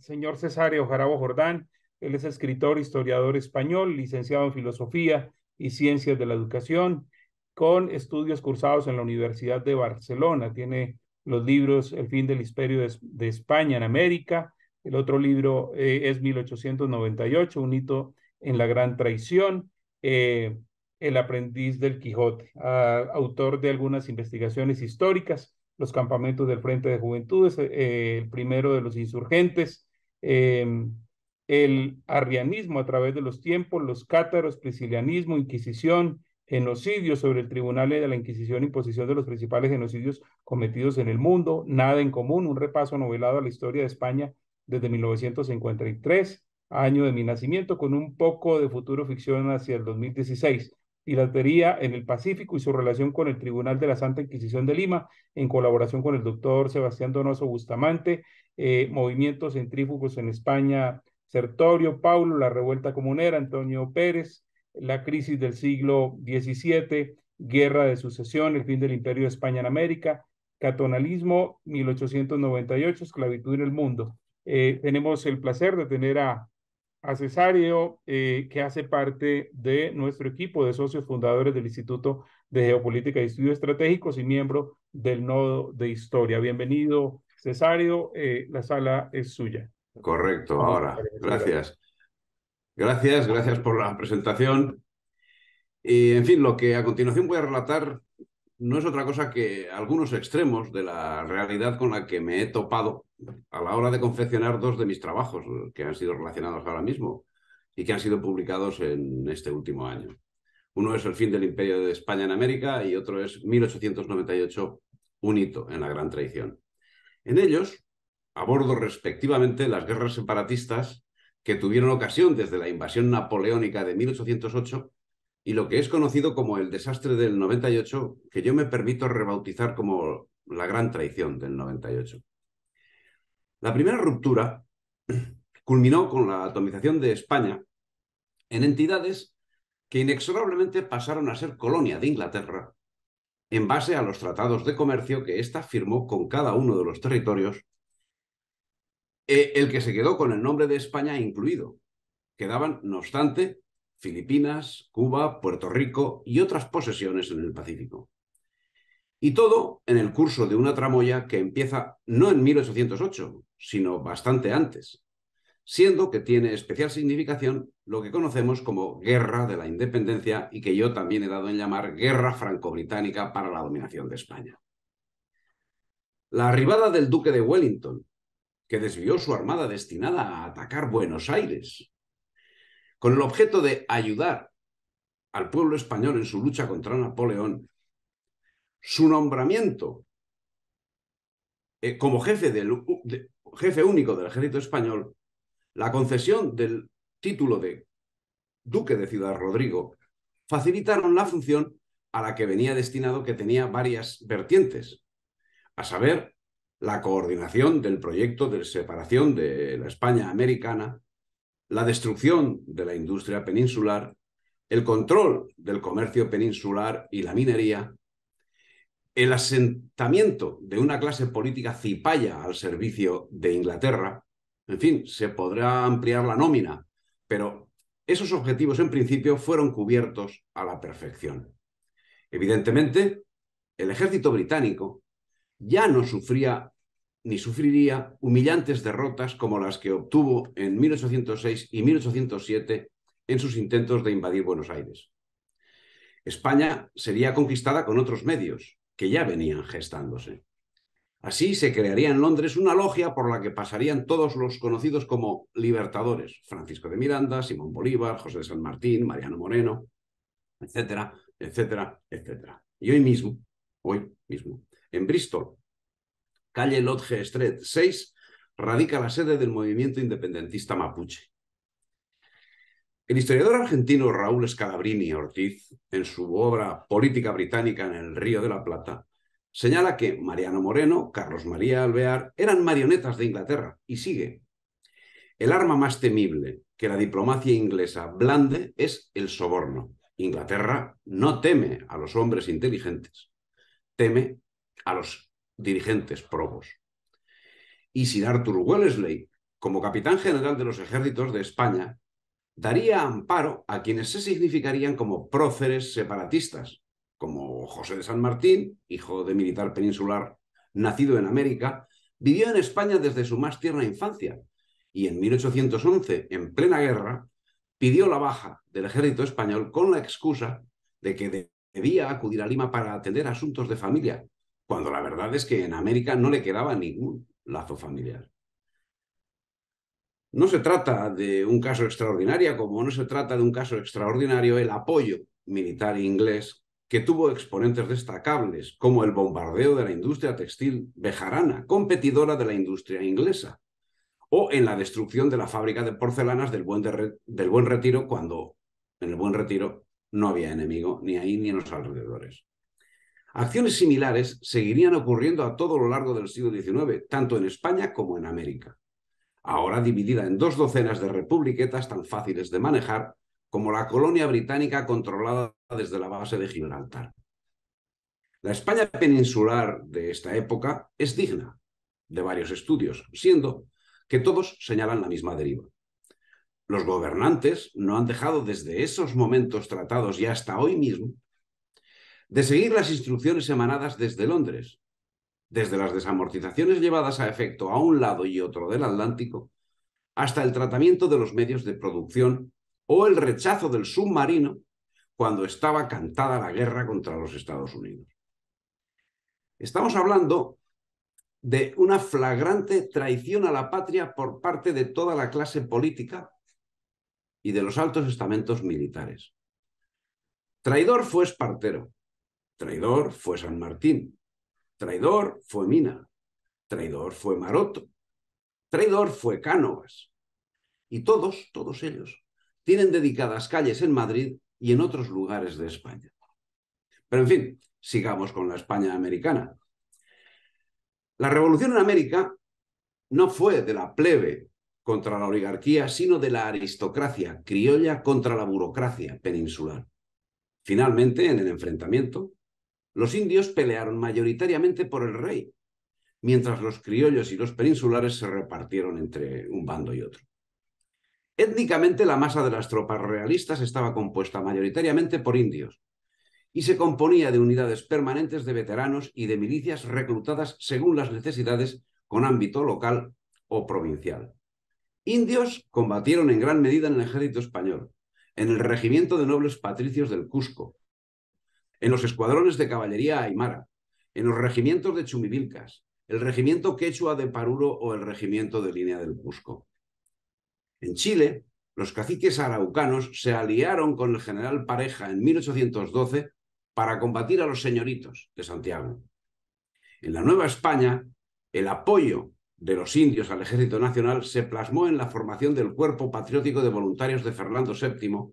Señor Cesario Jarabo Jordán, él es escritor, historiador español, licenciado en Filosofía y Ciencias de la Educación, con estudios cursados en la Universidad de Barcelona. Tiene los libros El fin del Imperio de, España en América. El otro libro eh, es 1898, un hito en la gran traición. Eh, el aprendiz del Quijote, autor de algunas investigaciones históricas, los campamentos del Frente de Juventudes, eh, el primero de los insurgentes, Em, el arrianismo a través de los tiempos, los cátaros, priscilianismo, inquisición, genocidio sobre el tribunal de la Inquisición, imposición de los principales genocidios cometidos en el mundo, nada en común, un repaso novelado a la historia de España desde 1953, año de mi nacimiento, con un poco de futuro ficción hacia el 2016 piratería en el Pacífico y su relación con el Tribunal de la Santa Inquisición de Lima, en colaboración con el doctor Sebastián Donoso Bustamante, eh, movimientos centrífugos en España, Sertorio, Paulo, la revuelta comunera, Antonio Pérez, la crisis del siglo XVII, guerra de sucesión, el fin del imperio de España en América, catonalismo 1898, esclavitud en el mundo. Eh, tenemos el placer de tener a a Cesario, eh, que hace parte de nuestro equipo de socios fundadores del Instituto de Geopolítica y Estudios Estratégicos y miembro del Nodo de Historia. Bienvenido, Cesario. Eh, la sala es suya. Correcto, ahora. Gracias. Gracias, gracias por la presentación. en fin, lo que a continuación voy a relatar no es otra cosa que algunos extremos de la realidad con la que me he topado a la hora de confeccionar dos de mis trabajos que han sido relacionados ahora mismo y que han sido publicados en este último año. Uno es El fin del imperio de España en América y otro es 1898, un hito en la Gran Traición. En ellos abordo respectivamente las guerras separatistas que tuvieron ocasión desde la invasión napoleónica de 1808 y lo que es conocido como el desastre del 98, que yo me permito rebautizar como la gran traición del 98. La primera ruptura culminó con la atomización de España en entidades que inexorablemente pasaron a ser colonia de Inglaterra en base a los tratados de comercio que ésta firmó con cada uno de los territorios, eh, el que se quedó con el nombre de España incluido. Quedaban, no obstante, Filipinas, Cuba, Puerto Rico y otras posesiones en el Pacífico. Y todo en el curso de una tramoya que empieza no en 1808, sino bastante antes, siendo que tiene especial significación lo que conocemos como Guerra de la Independencia y que yo también he dado en llamar Guerra Franco-Británica para la dominación de España. La arribada del Duque de Wellington, que desvió su armada destinada a atacar Buenos Aires con el objeto de ayudar al pueblo español en su lucha contra Napoleón, su nombramiento eh, como jefe único del ejército español, la concesión del título de duque de Ciudad Rodrigo, facilitaron la función a la que venía destinado que tenía varias vertientes, a saber, la coordinación del proyecto de separación de la España americana la destrucción de la industria peninsular, el control del comercio peninsular y la minería, el asentamiento de una clase política cipaya al servicio de Inglaterra. En fin, se podrá ampliar la nómina, pero esos objetivos en principio fueron cubiertos a la perfección. Evidentemente, el ejército británico ya no sufría ni sufriría humillantes derrotas como las que obtuvo en 1806 y 1807 en sus intentos de invadir Buenos Aires. España sería conquistada con otros medios que ya venían gestándose. Así se crearía en Londres una logia por la que pasarían todos los conocidos como libertadores, Francisco de Miranda, Simón Bolívar, José de San Martín, Mariano Moreno, etcétera, etcétera, etcétera. Y hoy mismo, hoy mismo, en Bristol, calle Lodge Street 6, radica la sede del movimiento independentista mapuche. El historiador argentino Raúl Scalabrini Ortiz, en su obra Política Británica en el Río de la Plata, señala que Mariano Moreno, Carlos María Alvear eran marionetas de Inglaterra y sigue. El arma más temible que la diplomacia inglesa blande es el soborno. Inglaterra no teme a los hombres inteligentes, teme a los dirigentes probos. Y Sir Arthur Wellesley, como capitán general de los ejércitos de España, daría amparo a quienes se significarían como próceres separatistas, como José de San Martín, hijo de militar peninsular, nacido en América, vivió en España desde su más tierna infancia y en 1811, en plena guerra, pidió la baja del ejército español con la excusa de que debía acudir a Lima para atender asuntos de familia cuando la verdad es que en América no le quedaba ningún lazo familiar. No se trata de un caso extraordinario, como no se trata de un caso extraordinario el apoyo militar inglés que tuvo exponentes destacables como el bombardeo de la industria textil bejarana, competidora de la industria inglesa, o en la destrucción de la fábrica de porcelanas del buen, del buen retiro cuando en el buen retiro no había enemigo ni ahí ni en los alrededores. Acciones similares seguirían ocurriendo a todo lo largo del siglo XIX, tanto en España como en América, ahora dividida en dos docenas de republiquetas tan fáciles de manejar como la colonia británica controlada desde la base de Gibraltar. La España peninsular de esta época es digna de varios estudios, siendo que todos señalan la misma deriva. Los gobernantes no han dejado desde esos momentos tratados y hasta hoy mismo de seguir las instrucciones emanadas desde Londres. Desde las desamortizaciones llevadas a efecto a un lado y otro del Atlántico, hasta el tratamiento de los medios de producción o el rechazo del submarino cuando estaba cantada la guerra contra los Estados Unidos. Estamos hablando de una flagrante traición a la patria por parte de toda la clase política y de los altos estamentos militares. Traidor fue Espartero, Traidor fue San Martín. Traidor fue Mina. Traidor fue Maroto. Traidor fue Cánovas. Y todos, todos ellos, tienen dedicadas calles en Madrid y en otros lugares de España. Pero en fin, sigamos con la España americana. La revolución en América no fue de la plebe contra la oligarquía, sino de la aristocracia criolla contra la burocracia peninsular. Finalmente, en el enfrentamiento, los indios pelearon mayoritariamente por el rey, mientras los criollos y los peninsulares se repartieron entre un bando y otro. Étnicamente, la masa de las tropas realistas estaba compuesta mayoritariamente por indios y se componía de unidades permanentes de veteranos y de milicias reclutadas según las necesidades con ámbito local o provincial. Indios combatieron en gran medida en el ejército español, en el regimiento de nobles patricios del Cusco, en los escuadrones de caballería aymara, en los regimientos de Chumivilcas, el regimiento quechua de Paruro o el regimiento de línea del Cusco. En Chile, los caciques araucanos se aliaron con el general Pareja en 1812 para combatir a los señoritos de Santiago. En la Nueva España, el apoyo de los indios al ejército nacional se plasmó en la formación del Cuerpo Patriótico de Voluntarios de Fernando VII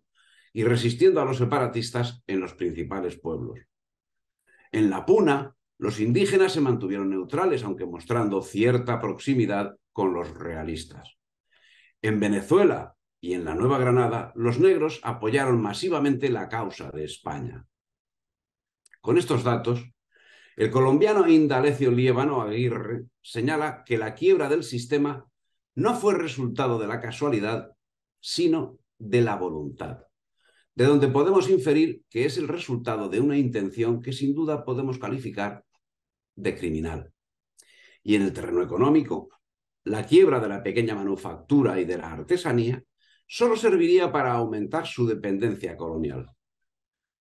y resistiendo a los separatistas en los principales pueblos. En La Puna, los indígenas se mantuvieron neutrales, aunque mostrando cierta proximidad con los realistas. En Venezuela y en la Nueva Granada, los negros apoyaron masivamente la causa de España. Con estos datos, el colombiano Indalecio Liébano Aguirre señala que la quiebra del sistema no fue resultado de la casualidad, sino de la voluntad de donde podemos inferir que es el resultado de una intención que sin duda podemos calificar de criminal. Y en el terreno económico, la quiebra de la pequeña manufactura y de la artesanía solo serviría para aumentar su dependencia colonial.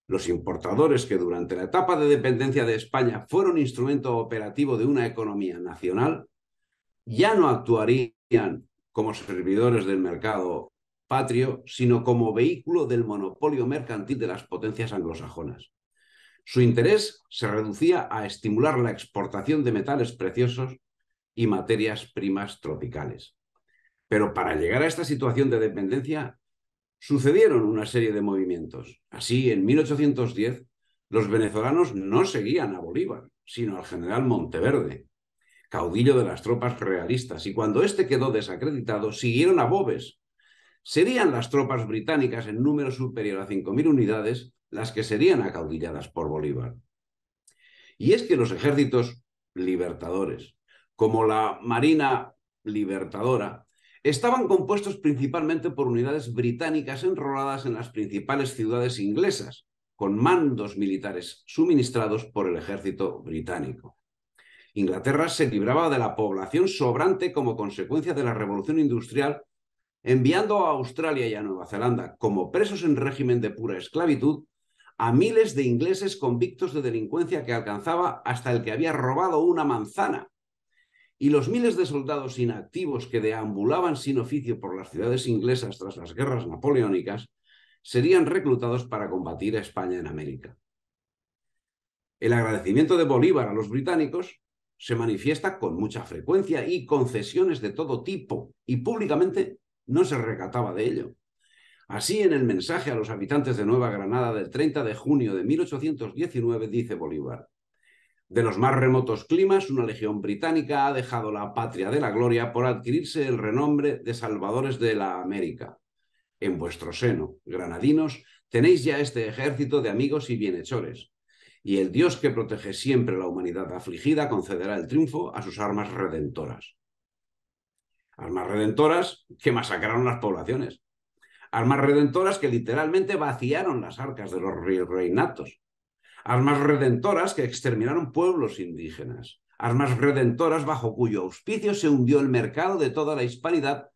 Los importadores que durante la etapa de dependencia de España fueron instrumento operativo de una economía nacional, ya no actuarían como servidores del mercado patrio, sino como vehículo del monopolio mercantil de las potencias anglosajonas. Su interés se reducía a estimular la exportación de metales preciosos y materias primas tropicales. Pero para llegar a esta situación de dependencia sucedieron una serie de movimientos. Así, en 1810, los venezolanos no seguían a Bolívar, sino al general Monteverde, caudillo de las tropas realistas, y cuando éste quedó desacreditado, siguieron a Bobes, serían las tropas británicas en número superior a 5.000 unidades las que serían acaudilladas por Bolívar. Y es que los ejércitos libertadores, como la Marina Libertadora, estaban compuestos principalmente por unidades británicas enroladas en las principales ciudades inglesas, con mandos militares suministrados por el ejército británico. Inglaterra se libraba de la población sobrante como consecuencia de la revolución industrial enviando a Australia y a Nueva Zelanda como presos en régimen de pura esclavitud a miles de ingleses convictos de delincuencia que alcanzaba hasta el que había robado una manzana. Y los miles de soldados inactivos que deambulaban sin oficio por las ciudades inglesas tras las guerras napoleónicas serían reclutados para combatir a España en América. El agradecimiento de Bolívar a los británicos se manifiesta con mucha frecuencia y concesiones de todo tipo y públicamente no se recataba de ello. Así, en el mensaje a los habitantes de Nueva Granada del 30 de junio de 1819, dice Bolívar, de los más remotos climas, una legión británica ha dejado la patria de la gloria por adquirirse el renombre de salvadores de la América. En vuestro seno, granadinos, tenéis ya este ejército de amigos y bienhechores, y el Dios que protege siempre la humanidad afligida concederá el triunfo a sus armas redentoras. Armas redentoras que masacraron las poblaciones. Armas redentoras que literalmente vaciaron las arcas de los reinatos. Armas redentoras que exterminaron pueblos indígenas. Armas redentoras bajo cuyo auspicio se hundió el mercado de toda la hispanidad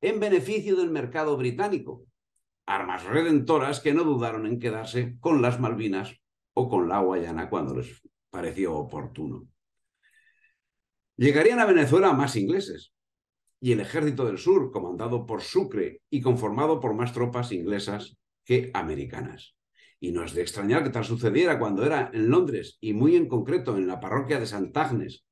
en beneficio del mercado británico. Armas redentoras que no dudaron en quedarse con las Malvinas o con la Guayana cuando les pareció oportuno. Llegarían a Venezuela más ingleses, y el Ejército del Sur, comandado por Sucre y conformado por más tropas inglesas que americanas. Y no es de extrañar que tal sucediera cuando era en Londres y muy en concreto en la parroquia de Sant Agnes,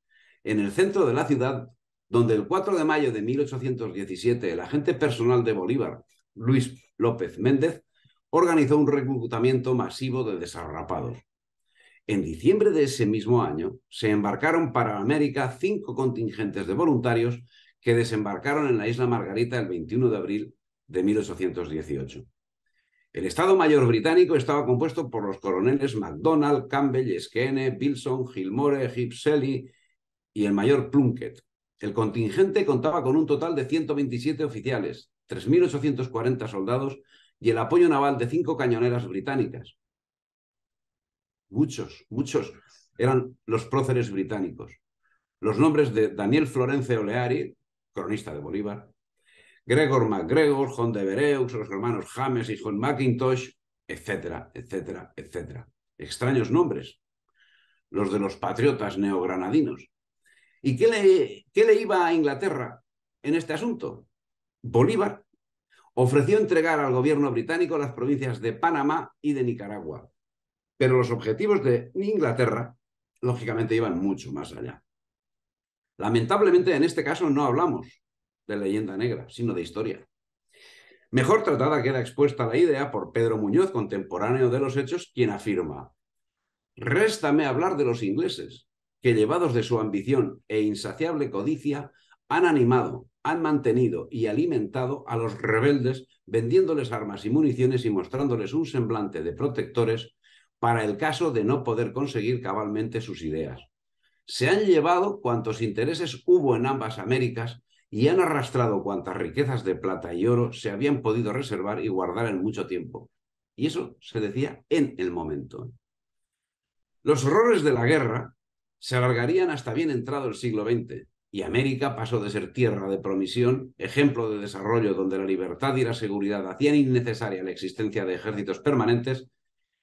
en el centro de la ciudad, donde el 4 de mayo de 1817 el agente personal de Bolívar, Luis López Méndez, organizó un reclutamiento masivo de desarrapados. En diciembre de ese mismo año se embarcaron para América cinco contingentes de voluntarios que desembarcaron en la isla Margarita el 21 de abril de 1818. El Estado Mayor británico estaba compuesto por los coroneles MacDonald, Campbell, Esquene, Wilson, Gilmore, selly y el mayor Plunkett. El contingente contaba con un total de 127 oficiales, 3.840 soldados y el apoyo naval de cinco cañoneras británicas. Muchos, muchos eran los próceres británicos. Los nombres de Daniel Florence Oleari, cronista de Bolívar, Gregor MacGregor, John de Bereux, los hermanos James y John McIntosh, etcétera, etcétera, etcétera. Extraños nombres, los de los patriotas neogranadinos. ¿Y qué le, qué le iba a Inglaterra en este asunto? Bolívar ofreció entregar al gobierno británico las provincias de Panamá y de Nicaragua, pero los objetivos de Inglaterra, lógicamente, iban mucho más allá. Lamentablemente en este caso no hablamos de leyenda negra, sino de historia. Mejor tratada queda expuesta la idea por Pedro Muñoz, contemporáneo de los hechos, quien afirma, réstame hablar de los ingleses, que llevados de su ambición e insaciable codicia, han animado, han mantenido y alimentado a los rebeldes vendiéndoles armas y municiones y mostrándoles un semblante de protectores para el caso de no poder conseguir cabalmente sus ideas se han llevado cuantos intereses hubo en ambas Américas y han arrastrado cuantas riquezas de plata y oro se habían podido reservar y guardar en mucho tiempo. Y eso se decía en el momento. Los horrores de la guerra se alargarían hasta bien entrado el siglo XX, y América pasó de ser tierra de promisión, ejemplo de desarrollo donde la libertad y la seguridad hacían innecesaria la existencia de ejércitos permanentes,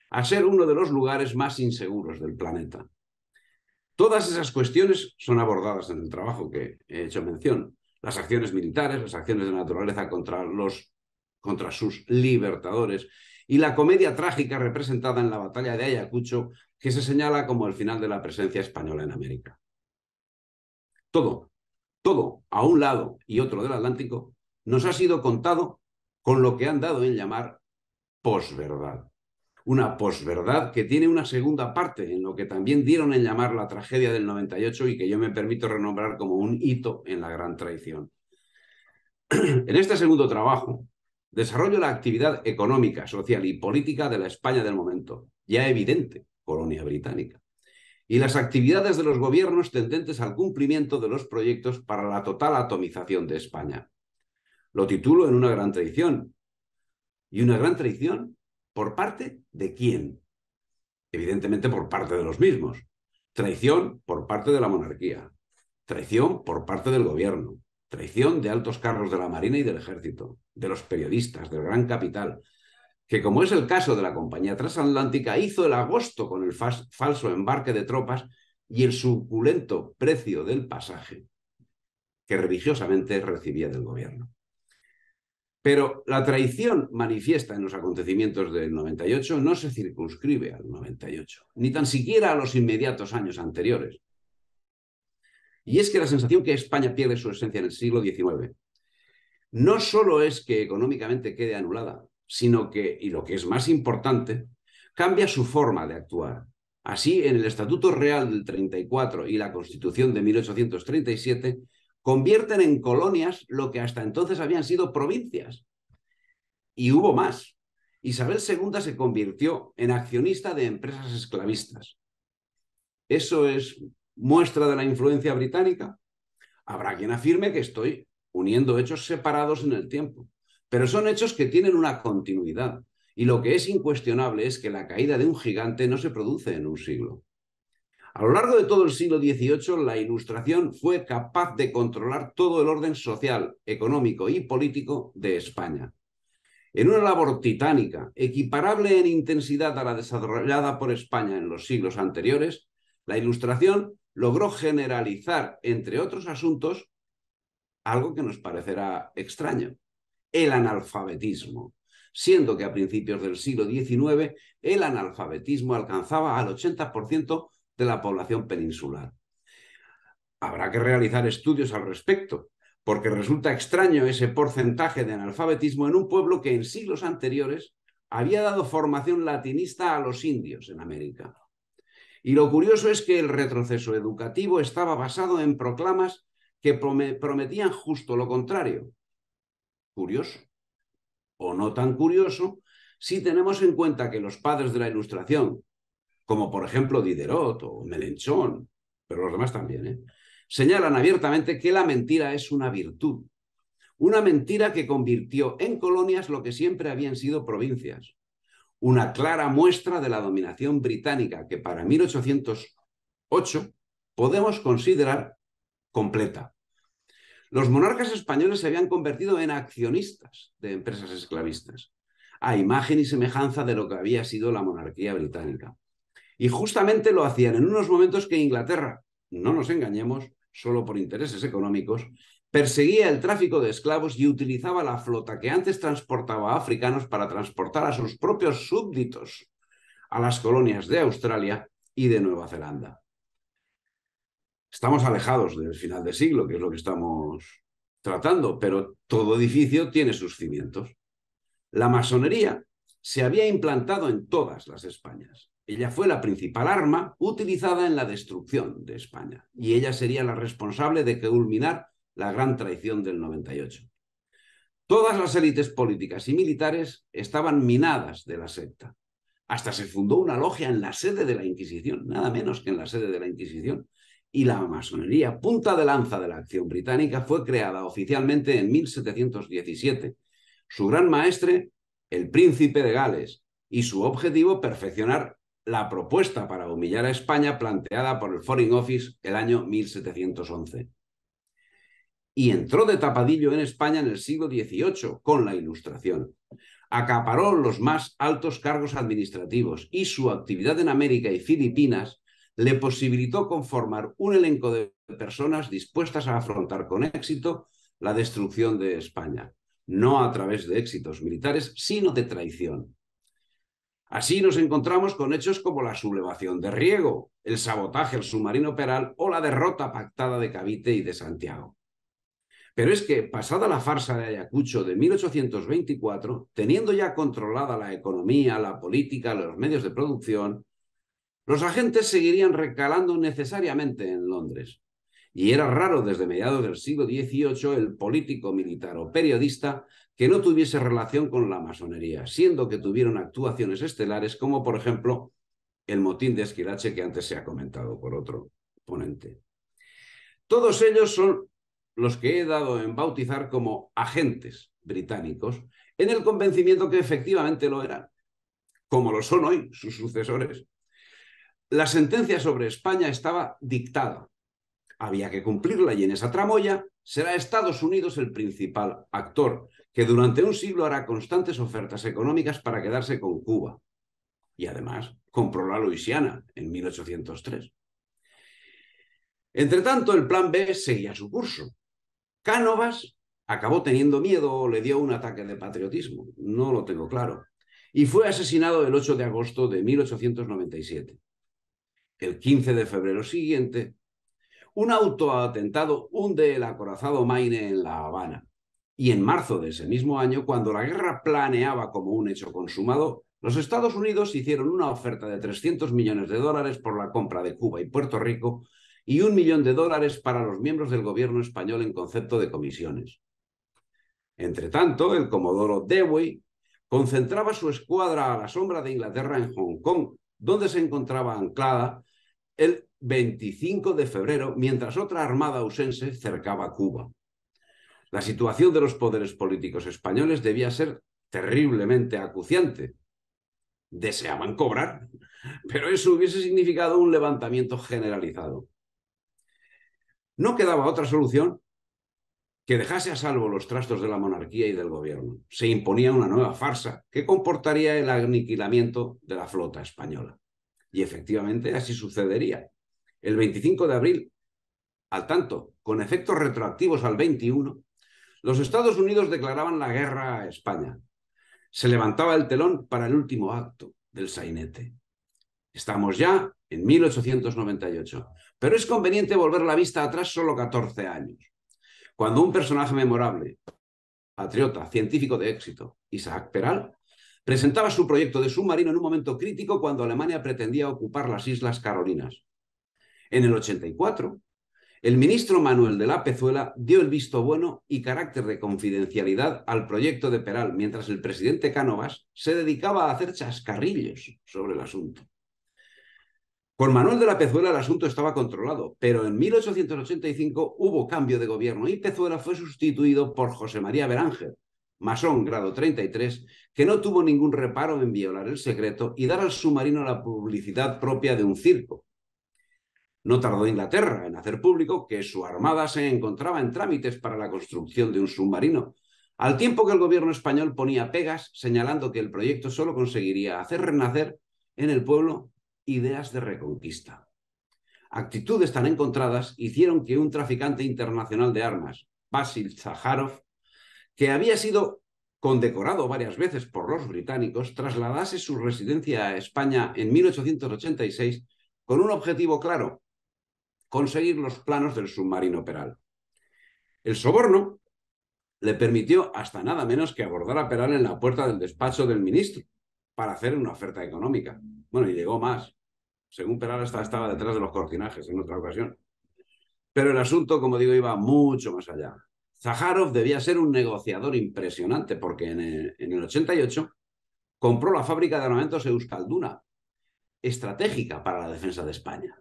a ser uno de los lugares más inseguros del planeta. Todas esas cuestiones son abordadas en el trabajo que he hecho mención. Las acciones militares, las acciones de naturaleza contra, los, contra sus libertadores y la comedia trágica representada en la batalla de Ayacucho que se señala como el final de la presencia española en América. Todo, todo, a un lado y otro del Atlántico, nos ha sido contado con lo que han dado en llamar posverdad una posverdad que tiene una segunda parte en lo que también dieron en llamar la tragedia del 98 y que yo me permito renombrar como un hito en la gran traición. en este segundo trabajo, desarrollo la actividad económica, social y política de la España del momento, ya evidente, colonia británica, y las actividades de los gobiernos tendentes al cumplimiento de los proyectos para la total atomización de España. Lo titulo en una gran traición. Y una gran traición ¿Por parte de quién? Evidentemente por parte de los mismos. Traición por parte de la monarquía. Traición por parte del gobierno. Traición de altos carros de la Marina y del Ejército, de los periodistas, del gran capital, que como es el caso de la compañía transatlántica, hizo el agosto con el falso embarque de tropas y el suculento precio del pasaje que religiosamente recibía del gobierno. Pero la traición manifiesta en los acontecimientos del 98 no se circunscribe al 98, ni tan siquiera a los inmediatos años anteriores. Y es que la sensación que España pierde su esencia en el siglo XIX no solo es que económicamente quede anulada, sino que, y lo que es más importante, cambia su forma de actuar. Así, en el Estatuto Real del 34 y la Constitución de 1837 convierten en colonias lo que hasta entonces habían sido provincias. Y hubo más. Isabel II se convirtió en accionista de empresas esclavistas. ¿Eso es muestra de la influencia británica? Habrá quien afirme que estoy uniendo hechos separados en el tiempo, pero son hechos que tienen una continuidad. Y lo que es incuestionable es que la caída de un gigante no se produce en un siglo, a lo largo de todo el siglo XVIII, la Ilustración fue capaz de controlar todo el orden social, económico y político de España. En una labor titánica, equiparable en intensidad a la desarrollada por España en los siglos anteriores, la Ilustración logró generalizar, entre otros asuntos, algo que nos parecerá extraño, el analfabetismo, siendo que a principios del siglo XIX el analfabetismo alcanzaba al 80% de la población peninsular. Habrá que realizar estudios al respecto, porque resulta extraño ese porcentaje de analfabetismo en un pueblo que en siglos anteriores había dado formación latinista a los indios en América. Y lo curioso es que el retroceso educativo estaba basado en proclamas que prometían justo lo contrario. Curioso, o no tan curioso, si tenemos en cuenta que los padres de la Ilustración, como por ejemplo Diderot o Melenchón, pero los demás también, ¿eh? señalan abiertamente que la mentira es una virtud, una mentira que convirtió en colonias lo que siempre habían sido provincias, una clara muestra de la dominación británica que para 1808 podemos considerar completa. Los monarcas españoles se habían convertido en accionistas de empresas esclavistas, a imagen y semejanza de lo que había sido la monarquía británica. Y justamente lo hacían en unos momentos que Inglaterra, no nos engañemos, solo por intereses económicos, perseguía el tráfico de esclavos y utilizaba la flota que antes transportaba a africanos para transportar a sus propios súbditos a las colonias de Australia y de Nueva Zelanda. Estamos alejados del final del siglo, que es lo que estamos tratando, pero todo edificio tiene sus cimientos. La masonería se había implantado en todas las Españas. Ella fue la principal arma utilizada en la destrucción de España y ella sería la responsable de culminar la gran traición del 98. Todas las élites políticas y militares estaban minadas de la secta. Hasta se fundó una logia en la sede de la Inquisición, nada menos que en la sede de la Inquisición. Y la masonería, punta de lanza de la acción británica, fue creada oficialmente en 1717. Su gran maestre, el príncipe de Gales, y su objetivo, perfeccionar la propuesta para humillar a España planteada por el Foreign Office el año 1711. Y entró de tapadillo en España en el siglo XVIII con la Ilustración. Acaparó los más altos cargos administrativos y su actividad en América y Filipinas le posibilitó conformar un elenco de personas dispuestas a afrontar con éxito la destrucción de España, no a través de éxitos militares, sino de traición Así nos encontramos con hechos como la sublevación de Riego, el sabotaje al submarino Peral o la derrota pactada de Cavite y de Santiago. Pero es que, pasada la farsa de Ayacucho de 1824, teniendo ya controlada la economía, la política, los medios de producción, los agentes seguirían recalando necesariamente en Londres, y era raro desde mediados del siglo XVIII el político, militar o periodista que no tuviese relación con la masonería, siendo que tuvieron actuaciones estelares como por ejemplo el motín de Esquilache que antes se ha comentado por otro ponente. Todos ellos son los que he dado en bautizar como agentes británicos, en el convencimiento que efectivamente lo eran, como lo son hoy sus sucesores. La sentencia sobre España estaba dictada había que cumplirla y en esa tramoya será Estados Unidos el principal actor, que durante un siglo hará constantes ofertas económicas para quedarse con Cuba. Y además compró la Luisiana en 1803. Entretanto, el plan B seguía su curso. Cánovas acabó teniendo miedo o le dio un ataque de patriotismo, no lo tengo claro, y fue asesinado el 8 de agosto de 1897. El 15 de febrero siguiente, un autoatentado hunde el acorazado Maine en La Habana. Y en marzo de ese mismo año, cuando la guerra planeaba como un hecho consumado, los Estados Unidos hicieron una oferta de 300 millones de dólares por la compra de Cuba y Puerto Rico y un millón de dólares para los miembros del gobierno español en concepto de comisiones. Entretanto, el comodoro Dewey concentraba su escuadra a la sombra de Inglaterra en Hong Kong, donde se encontraba anclada el 25 de febrero, mientras otra armada ausense cercaba Cuba. La situación de los poderes políticos españoles debía ser terriblemente acuciante. Deseaban cobrar, pero eso hubiese significado un levantamiento generalizado. No quedaba otra solución que dejase a salvo los trastos de la monarquía y del gobierno. Se imponía una nueva farsa que comportaría el aniquilamiento de la flota española. Y efectivamente así sucedería el 25 de abril, al tanto, con efectos retroactivos al 21, los Estados Unidos declaraban la guerra a España. Se levantaba el telón para el último acto del sainete. Estamos ya en 1898, pero es conveniente volver la vista atrás solo 14 años, cuando un personaje memorable, patriota, científico de éxito, Isaac Peral, presentaba su proyecto de submarino en un momento crítico cuando Alemania pretendía ocupar las Islas Carolinas. En el 84, el ministro Manuel de la Pezuela dio el visto bueno y carácter de confidencialidad al proyecto de Peral, mientras el presidente Cánovas se dedicaba a hacer chascarrillos sobre el asunto. Con Manuel de la Pezuela el asunto estaba controlado, pero en 1885 hubo cambio de gobierno y Pezuela fue sustituido por José María Beránger, masón grado 33, que no tuvo ningún reparo en violar el secreto y dar al submarino la publicidad propia de un circo, no tardó Inglaterra en hacer público que su armada se encontraba en trámites para la construcción de un submarino, al tiempo que el gobierno español ponía pegas señalando que el proyecto solo conseguiría hacer renacer en el pueblo ideas de reconquista. Actitudes tan encontradas hicieron que un traficante internacional de armas, Basil Zaharov, que había sido condecorado varias veces por los británicos, trasladase su residencia a España en 1886 con un objetivo claro, conseguir los planos del submarino Peral. El soborno le permitió hasta nada menos que abordar a Peral en la puerta del despacho del ministro para hacer una oferta económica. Bueno, y llegó más. Según Peral estaba detrás de los cortinajes en otra ocasión. Pero el asunto, como digo, iba mucho más allá. Zaharov debía ser un negociador impresionante porque en en el 88 compró la fábrica de armamentos Euskalduna, estratégica para la defensa de España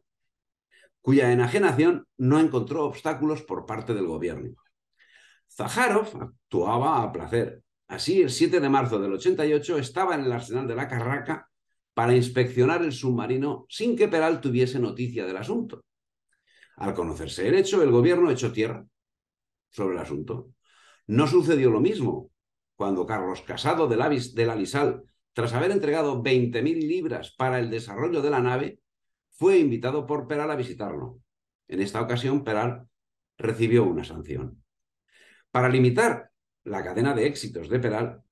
cuya enajenación no encontró obstáculos por parte del gobierno. Zaharov actuaba a placer. Así, el 7 de marzo del 88 estaba en el arsenal de la Carraca para inspeccionar el submarino sin que Peral tuviese noticia del asunto. Al conocerse el hecho, el gobierno echó tierra sobre el asunto. No sucedió lo mismo cuando Carlos Casado del, Avis, la tras haber entregado 20.000 libras para el desarrollo de la nave, fue invitado por Peral a visitarlo. En esta ocasión, Peral recibió una sanción. Para limitar la cadena de éxitos de Peral,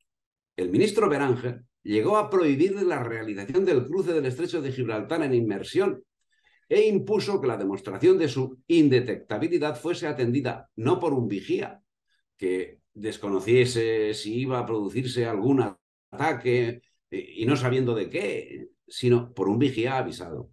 el ministro Beranger llegó a prohibir la realización del cruce del estrecho de Gibraltar en inmersión e impuso que la demostración de su indetectabilidad fuese atendida no por un vigía que desconociese si iba a producirse algún ataque eh, y no sabiendo de qué, sino por un vigía avisado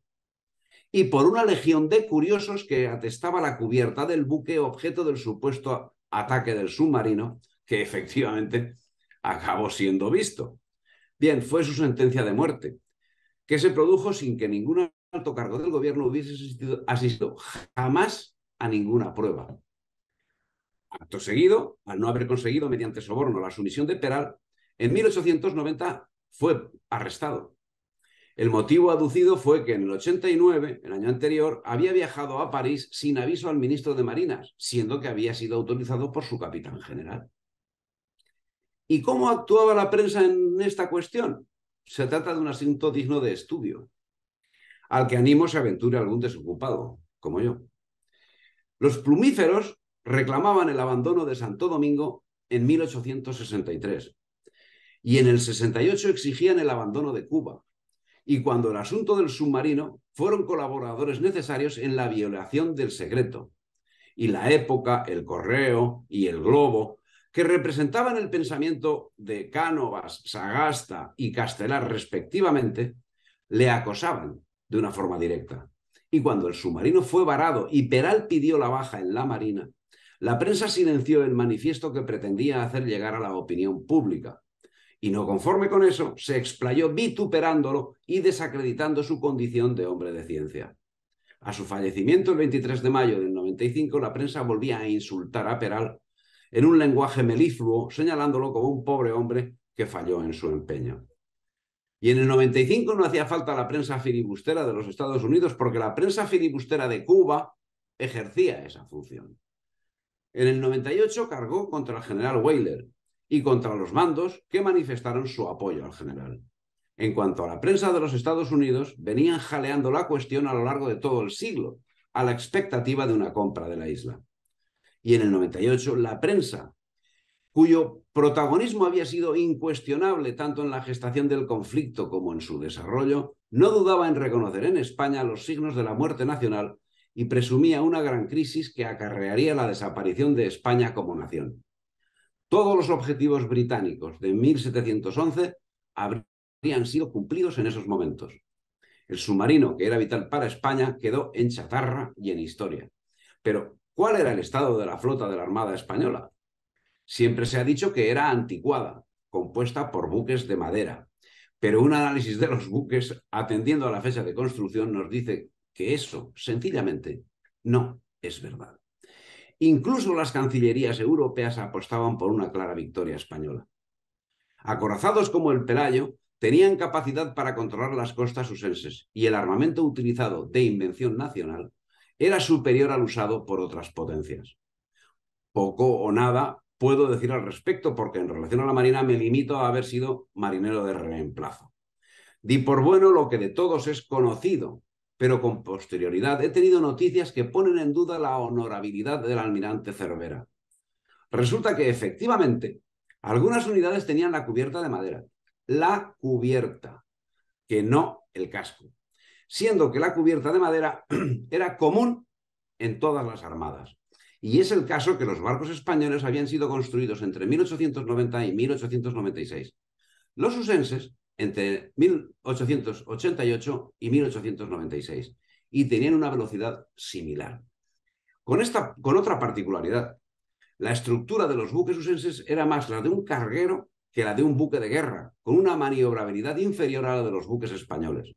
y por una legión de curiosos que atestaba la cubierta del buque objeto del supuesto ataque del submarino, que efectivamente acabó siendo visto. Bien, fue su sentencia de muerte, que se produjo sin que ningún alto cargo del gobierno hubiese asistido, jamás a ninguna prueba. Acto seguido, al no haber conseguido mediante soborno la sumisión de Peral, en 1890 fue arrestado el motivo aducido fue que en el 89, el año anterior, había viajado a París sin aviso al ministro de Marinas, siendo que había sido autorizado por su capitán general. ¿Y cómo actuaba la prensa en esta cuestión? Se trata de un asunto digno de estudio, al que animo se aventure algún desocupado, como yo. Los plumíferos reclamaban el abandono de Santo Domingo en 1863 y en el 68 exigían el abandono de Cuba y cuando el asunto del submarino fueron colaboradores necesarios en la violación del secreto. Y la época, el correo y el globo, que representaban el pensamiento de Cánovas, Sagasta y Castelar respectivamente, le acosaban de una forma directa. Y cuando el submarino fue varado y Peral pidió la baja en la Marina, la prensa silenció el manifiesto que pretendía hacer llegar a la opinión pública y no conforme con eso, se explayó vituperándolo y desacreditando su condición de hombre de ciencia. A su fallecimiento el 23 de mayo del 95, la prensa volvía a insultar a Peral en un lenguaje melifluo, señalándolo como un pobre hombre que falló en su empeño. Y en el 95 no hacía falta la prensa filibustera de los Estados Unidos, porque la prensa filibustera de Cuba ejercía esa función. En el 98 cargó contra el general Weyler, y contra los mandos que manifestaron su apoyo al general. En cuanto a la prensa de los Estados Unidos, venían jaleando la cuestión a lo largo de todo el siglo, a la expectativa de una compra de la isla. Y en el 98, la prensa, cuyo protagonismo había sido incuestionable tanto en la gestación del conflicto como en su desarrollo, no dudaba en reconocer en España los signos de la muerte nacional y presumía una gran crisis que acarrearía la desaparición de España como nación todos los objetivos británicos de 1711 habrían sido cumplidos en esos momentos. El submarino, que era vital para España, quedó en chatarra y en historia. Pero, ¿cuál era el estado de la flota de la Armada Española? Siempre se ha dicho que era anticuada, compuesta por buques de madera. Pero un análisis de los buques, atendiendo a la fecha de construcción, nos dice que eso, sencillamente, no es verdad incluso las cancillerías europeas apostaban por una clara victoria española. Acorazados como el Pelayo, tenían capacidad para controlar las costas usenses y el armamento utilizado de invención nacional era superior al usado por otras potencias. Poco o nada puedo decir al respecto porque en relación a la Marina me limito a haber sido marinero de reemplazo. Di por bueno lo que de todos es conocido, pero con posterioridad he tenido noticias que ponen en duda la honorabilidad del almirante Cervera. Resulta que efectivamente algunas unidades tenían la cubierta de madera, la cubierta, que no el casco, siendo que la cubierta de madera era común en todas las armadas. Y es el caso que los barcos españoles habían sido construidos entre 1890 y 1896. Los usenses entre 1888 y 1896 y tenían una velocidad similar. Con, esta, con otra particularidad, la estructura de los buques usenses era más la de un carguero que la de un buque de guerra, con una maniobrabilidad inferior a la de los buques españoles.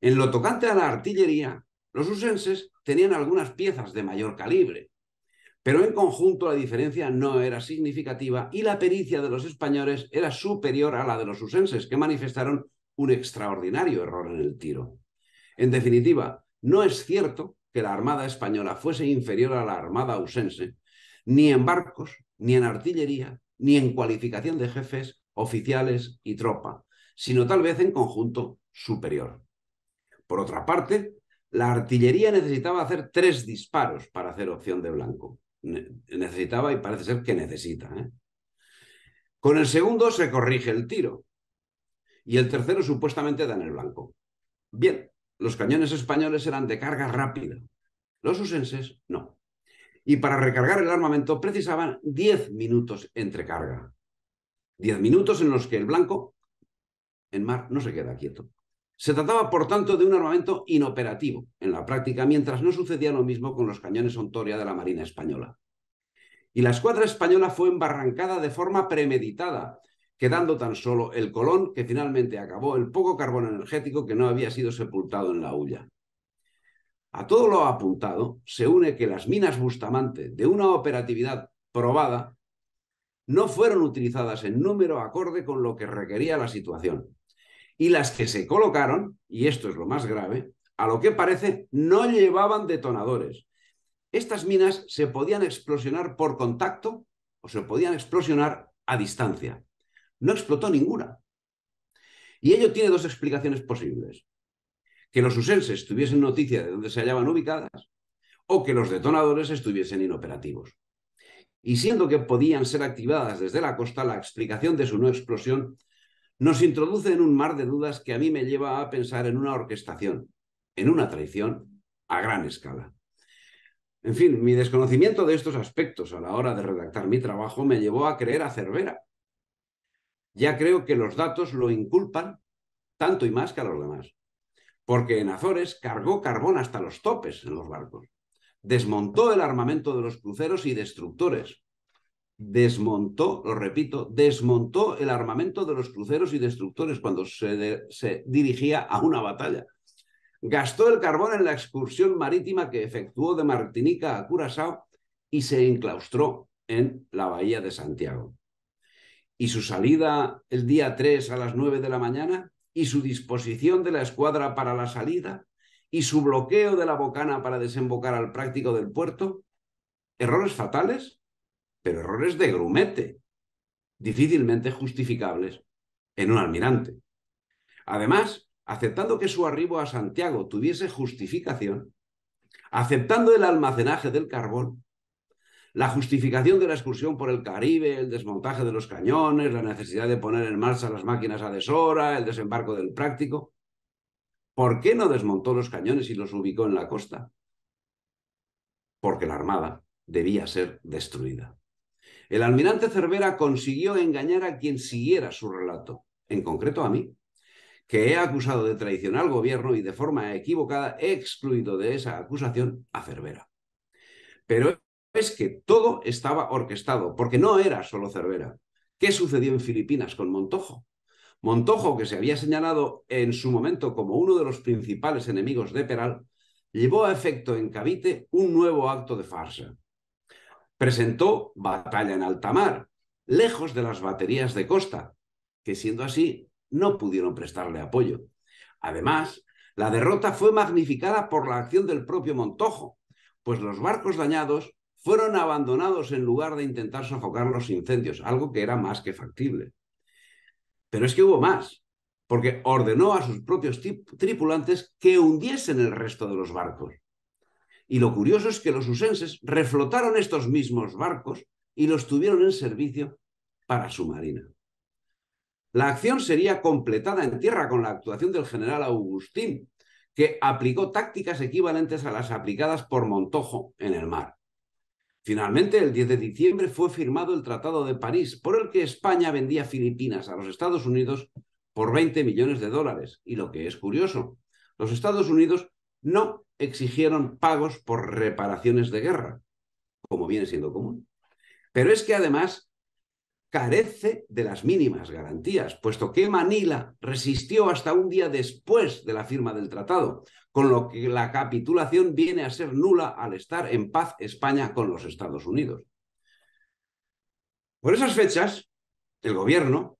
En lo tocante a la artillería, los usenses tenían algunas piezas de mayor calibre, pero en conjunto la diferencia no era significativa y la pericia de los españoles era superior a la de los usenses, que manifestaron un extraordinario error en el tiro. En definitiva, no es cierto que la Armada española fuese inferior a la Armada usense, ni en barcos, ni en artillería, ni en cualificación de jefes, oficiales y tropa, sino tal vez en conjunto superior. Por otra parte, la artillería necesitaba hacer tres disparos para hacer opción de blanco necesitaba y parece ser que necesita. ¿eh? Con el segundo se corrige el tiro y el tercero supuestamente da en el blanco. Bien, los cañones españoles eran de carga rápida, los usenses no. Y para recargar el armamento precisaban 10 minutos entre carga. 10 minutos en los que el blanco en mar no se queda quieto. Se trataba, por tanto, de un armamento inoperativo en la práctica, mientras no sucedía lo mismo con los cañones Ontoria de la Marina Española. Y la escuadra española fue embarrancada de forma premeditada, quedando tan solo el Colón, que finalmente acabó el poco carbón energético que no había sido sepultado en la hulla. A todo lo apuntado se une que las minas Bustamante, de una operatividad probada, no fueron utilizadas en número acorde con lo que requería la situación y las que se colocaron, y esto es lo más grave, a lo que parece no llevaban detonadores. Estas minas se podían explosionar por contacto o se podían explosionar a distancia. No explotó ninguna. Y ello tiene dos explicaciones posibles. Que los usenses tuviesen noticia de dónde se hallaban ubicadas o que los detonadores estuviesen inoperativos. Y siendo que podían ser activadas desde la costa, la explicación de su no explosión nos introduce en un mar de dudas que a mí me lleva a pensar en una orquestación, en una traición a gran escala. En fin, mi desconocimiento de estos aspectos a la hora de redactar mi trabajo me llevó a creer a Cervera. Ya creo que los datos lo inculpan tanto y más que a los demás, porque en Azores cargó carbón hasta los topes en los barcos, desmontó el armamento de los cruceros y destructores, desmontó, lo repito, desmontó el armamento de los cruceros y destructores cuando se, dirigía a una batalla. Gastó el carbón en la excursión marítima que efectuó de Martinica a Curazao y se enclaustró en la bahía de Santiago. Y su salida el día 3 a las 9 de la mañana y su disposición de la escuadra para la salida y su bloqueo de la bocana para desembocar al práctico del puerto, errores fatales pero errores de grumete, difícilmente justificables en un almirante. Además, aceptando que su arribo a Santiago tuviese justificación, aceptando el almacenaje del carbón, la justificación de la excursión por el Caribe, el desmontaje de los cañones, la necesidad de poner en marcha las máquinas a deshora, el desembarco del práctico. ¿Por qué no desmontó los cañones y los ubicó en la costa? Porque la Armada debía ser destruida. El almirante Cervera consiguió engañar a quien siguiera su relato, en concreto a mí, que he acusado de traición al gobierno y de forma equivocada he excluido de esa acusación a Cervera. Pero es que todo estaba orquestado, porque no era solo Cervera. ¿Qué sucedió en Filipinas con Montojo? Montojo, que se había señalado en su momento como uno de los principales enemigos de Peral, llevó a efecto en Cavite un nuevo acto de farsa presentó batalla en alta mar, lejos de las baterías de costa, que siendo así no pudieron prestarle apoyo. Además, la derrota fue magnificada por la acción del propio Montojo, pues los barcos dañados fueron abandonados en lugar de intentar sofocar los incendios, algo que era más que factible. Pero es que hubo más, porque ordenó a sus propios tripulantes que hundiesen el resto de los barcos. Y lo curioso es que los usenses reflotaron estos mismos barcos y los tuvieron en servicio para su marina. La acción sería completada en tierra con la actuación del general Agustín, que aplicó tácticas equivalentes a las aplicadas por Montojo en el mar. Finalmente, el 10 de diciembre fue firmado el Tratado de París, por el que España vendía Filipinas a los Estados Unidos por 20 millones de dólares. Y lo que es curioso, los Estados Unidos no exigieron pagos por reparaciones de guerra, como viene siendo común. Pero es que además carece de las mínimas garantías, puesto que Manila resistió hasta un día después de la firma del tratado, con lo que la capitulación viene a ser nula al estar en paz España con los Estados Unidos. Por esas fechas, el gobierno,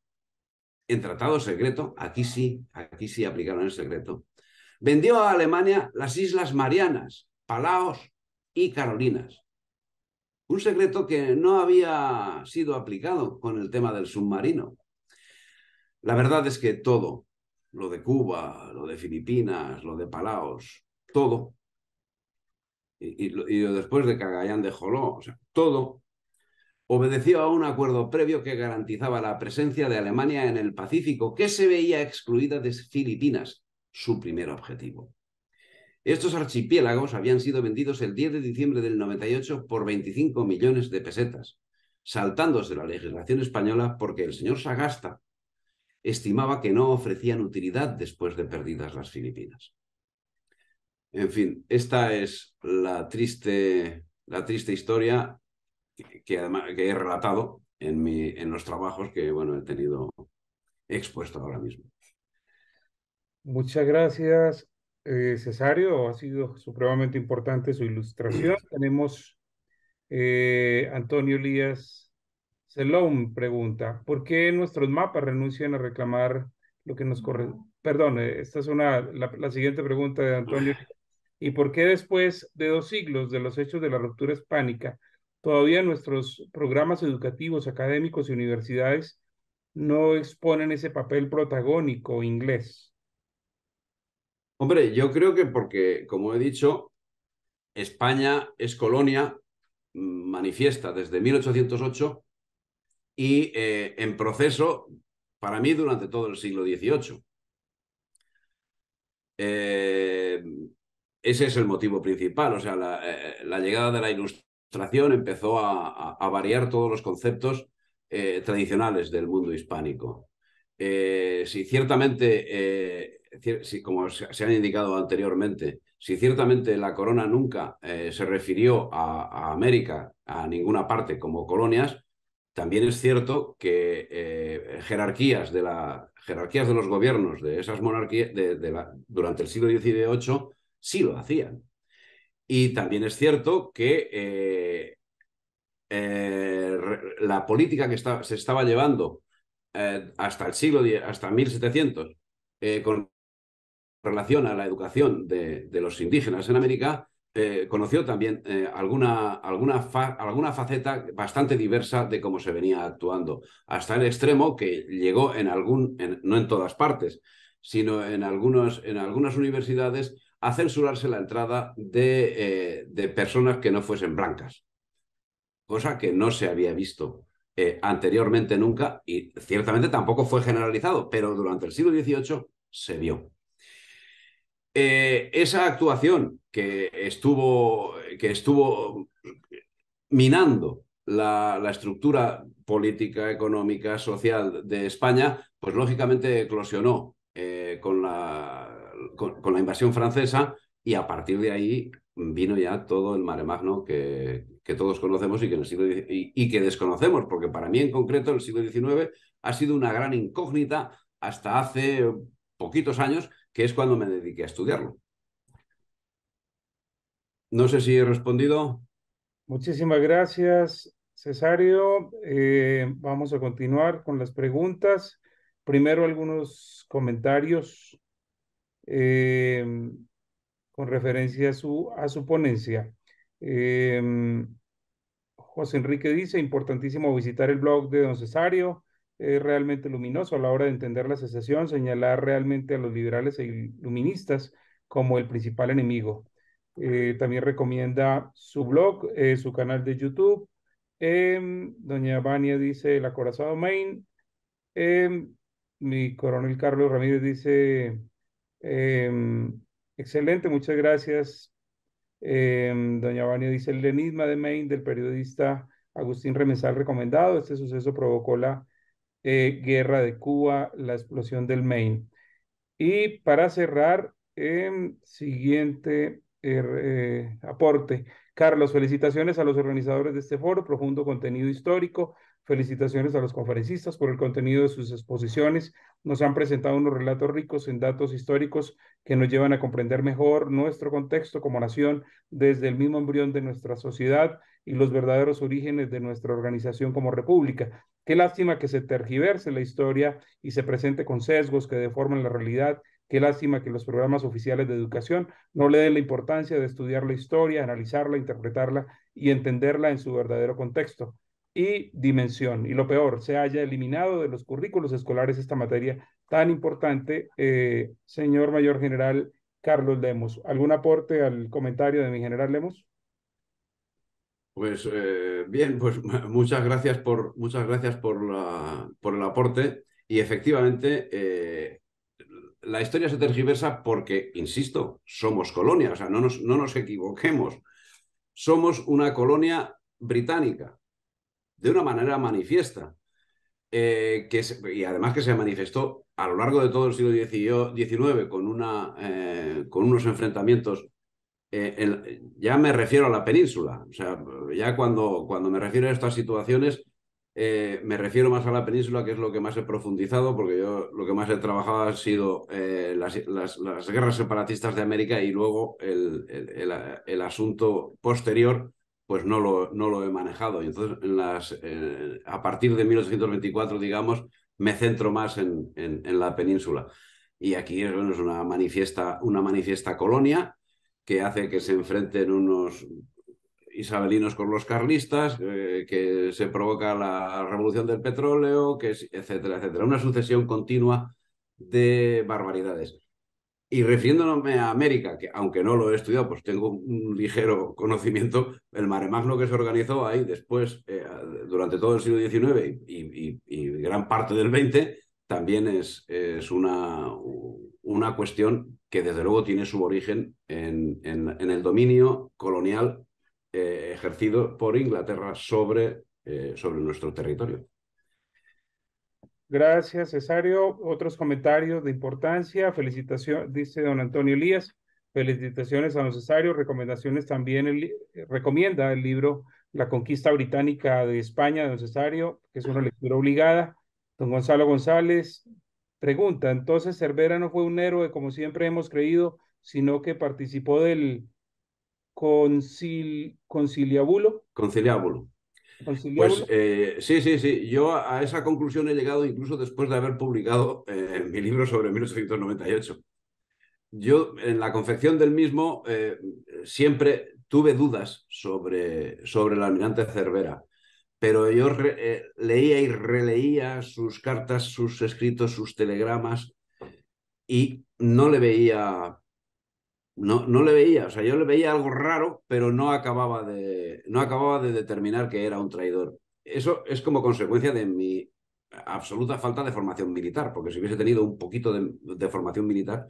en tratado secreto, aquí sí, aquí sí aplicaron el secreto, Vendió a Alemania las Islas Marianas, Palaos y Carolinas. Un secreto que no había sido aplicado con el tema del submarino. La verdad es que todo, lo de Cuba, lo de Filipinas, lo de Palaos, todo, y, después de Cagayán de Joló, o sea, todo obedeció a un acuerdo previo que garantizaba la presencia de Alemania en el Pacífico, que se veía excluida de Filipinas, su primer objetivo. Estos archipiélagos habían sido vendidos el 10 de diciembre del 98 por 25 millones de pesetas, saltándose la legislación española porque el señor Sagasta estimaba que no ofrecían utilidad después de perdidas las Filipinas. En fin, esta es la triste, la triste historia que, he relatado en, mi, en los trabajos que bueno, he tenido expuesto ahora mismo. Muchas gracias, eh, Cesario. Ha sido supremamente importante su ilustración. Tenemos eh, Antonio Elías Celón pregunta, ¿por qué nuestros mapas renuncian a reclamar lo que nos corre? Perdón, eh, esta es una, la siguiente pregunta de Antonio. ¿Y por qué después de dos siglos de los hechos de la ruptura hispánica, todavía nuestros programas educativos, académicos y universidades no exponen ese papel protagónico inglés? Hombre, yo creo que porque, como he dicho, España es colonia mm, manifiesta desde 1808 y eh, en proceso para mí durante todo el siglo XVIII. Eh, ese es el motivo principal, o sea, la, eh, llegada de la Ilustración empezó a, variar todos los conceptos tradicionales del mundo hispánico. si ciertamente si, como se han indicado anteriormente, si ciertamente la corona nunca eh, se refirió a, América, a ninguna parte como colonias, también es cierto que eh, jerarquías, de la, jerarquías de los gobiernos de esas monarquías de, la, durante el siglo XVIII sí lo hacían. Y también es cierto que eh, la política que se estaba llevando hasta el siglo hasta 1700 con relación a la educación de, los indígenas en América, eh, conoció también eh, alguna, alguna, alguna faceta bastante diversa de cómo se venía actuando, hasta el extremo que llegó en algún, no en todas partes, sino en, algunos, en algunas universidades a censurarse la entrada de, eh, de personas que no fuesen blancas, cosa que no se había visto anteriormente nunca y ciertamente tampoco fue generalizado, pero durante el siglo XVIII se vio. Eh, esa actuación que estuvo, que estuvo minando la, estructura política, económica, social de España, pues lógicamente eclosionó eh, con, la, con, la invasión francesa y a partir de ahí vino ya todo el mare magno que, que todos conocemos y que, y que desconocemos, porque para mí en concreto el siglo XIX ha sido una gran incógnita hasta hace poquitos años que es cuando me dediqué a estudiarlo. No sé si he respondido. Muchísimas gracias, Cesario. Eh, vamos a continuar con las preguntas. Primero algunos comentarios eh, con referencia a su, a su ponencia. Eh, José Enrique dice, importantísimo visitar el blog de don Cesario es realmente luminoso a la hora de entender la secesión, señalar realmente a los liberales e iluministas como el principal enemigo. Eh, también recomienda su blog, eh, su canal de YouTube. Em, doña Vania dice El Acorazado Maine. Em, mi coronel Carlos Ramírez dice em, Excelente, muchas gracias. doña Vania dice el enigma de Maine del periodista Agustín Remesal recomendado. Este suceso provocó la eh, guerra de Cuba, la explosión del Maine. Y para cerrar, el em, siguiente er, eh, aporte. Carlos, felicitaciones a los organizadores de este foro, profundo contenido histórico. Felicitaciones a los conferencistas por el contenido de sus exposiciones. Nos han presentado unos relatos ricos en datos históricos que nos llevan a comprender mejor nuestro contexto como nación desde el mismo embrión de nuestra sociedad y los verdaderos orígenes de nuestra organización como república. Qué lástima que se tergiverse la historia y se presente con sesgos que deforman la realidad. Qué lástima que los programas oficiales de educación no le den la importancia de estudiar la historia, analizarla, interpretarla y entenderla en su verdadero contexto y dimensión. Y lo peor, se haya eliminado de los currículos escolares esta materia tan importante. Eh, señor Mayor General Carlos Lemos, ¿algún aporte al comentario de mi general Lemos? Pues eh, bien, pues muchas gracias por, muchas gracias por, la, por el aporte. Y efectivamente, eh, la historia se tergiversa porque, insisto, somos colonia, o sea, no nos, no nos equivoquemos. Somos una colonia británica, de una manera manifiesta, eh, que y además que se manifestó a lo largo de todo el siglo XIX con, una, con unos enfrentamientos eh, ya me refiero a la península. O sea, ya cuando, cuando me refiero a estas situaciones, eh, me refiero más a la península, que es lo que más he profundizado, porque yo lo que más he trabajado ha sido eh, las, las, guerras separatistas de América y luego el, el, asunto posterior, pues no lo, no lo he manejado. Y entonces, en las, a partir de 1824, digamos, me centro más en, en, la península. Y aquí es, es una, manifiesta, una manifiesta colonia que hace que se enfrenten unos isabelinos con los carlistas, eh, que se provoca la revolución del petróleo, que etcétera, etcétera. Una sucesión continua de barbaridades. Y refiriéndome a América, que aunque no lo he estudiado, pues tengo un ligero conocimiento, el maremagno que se organizó ahí después, eh, durante todo el siglo XIX y, gran parte del XX, también es, una cuestión que desde luego tiene su origen en, el dominio colonial eh, ejercido por Inglaterra sobre, eh, sobre nuestro territorio. Gracias, Cesario. Otros comentarios de importancia. Felicitación, dice don Antonio Elías. Felicitaciones a don Cesario. Recomendaciones también. recomienda el libro La conquista británica de España de don Cesario, que es una lectura obligada. Don Gonzalo González, Pregunta, entonces Cervera no fue un héroe como siempre hemos creído, sino que participó del Conciliabulo. conciliabulo. Pues eh, sí, sí, sí. Yo a, esa conclusión he llegado incluso después de haber publicado eh, mi libro sobre 1898. Yo en la confección del mismo eh, siempre tuve dudas sobre, sobre el almirante Cervera pero yo eh, leía y releía sus cartas, sus escritos, sus telegramas y no le veía no, no le veía, o sea, yo le veía algo raro, pero no acababa de no acababa de determinar que era un traidor. Eso es como consecuencia de mi absoluta falta de formación militar, porque si hubiese tenido un poquito de, formación militar,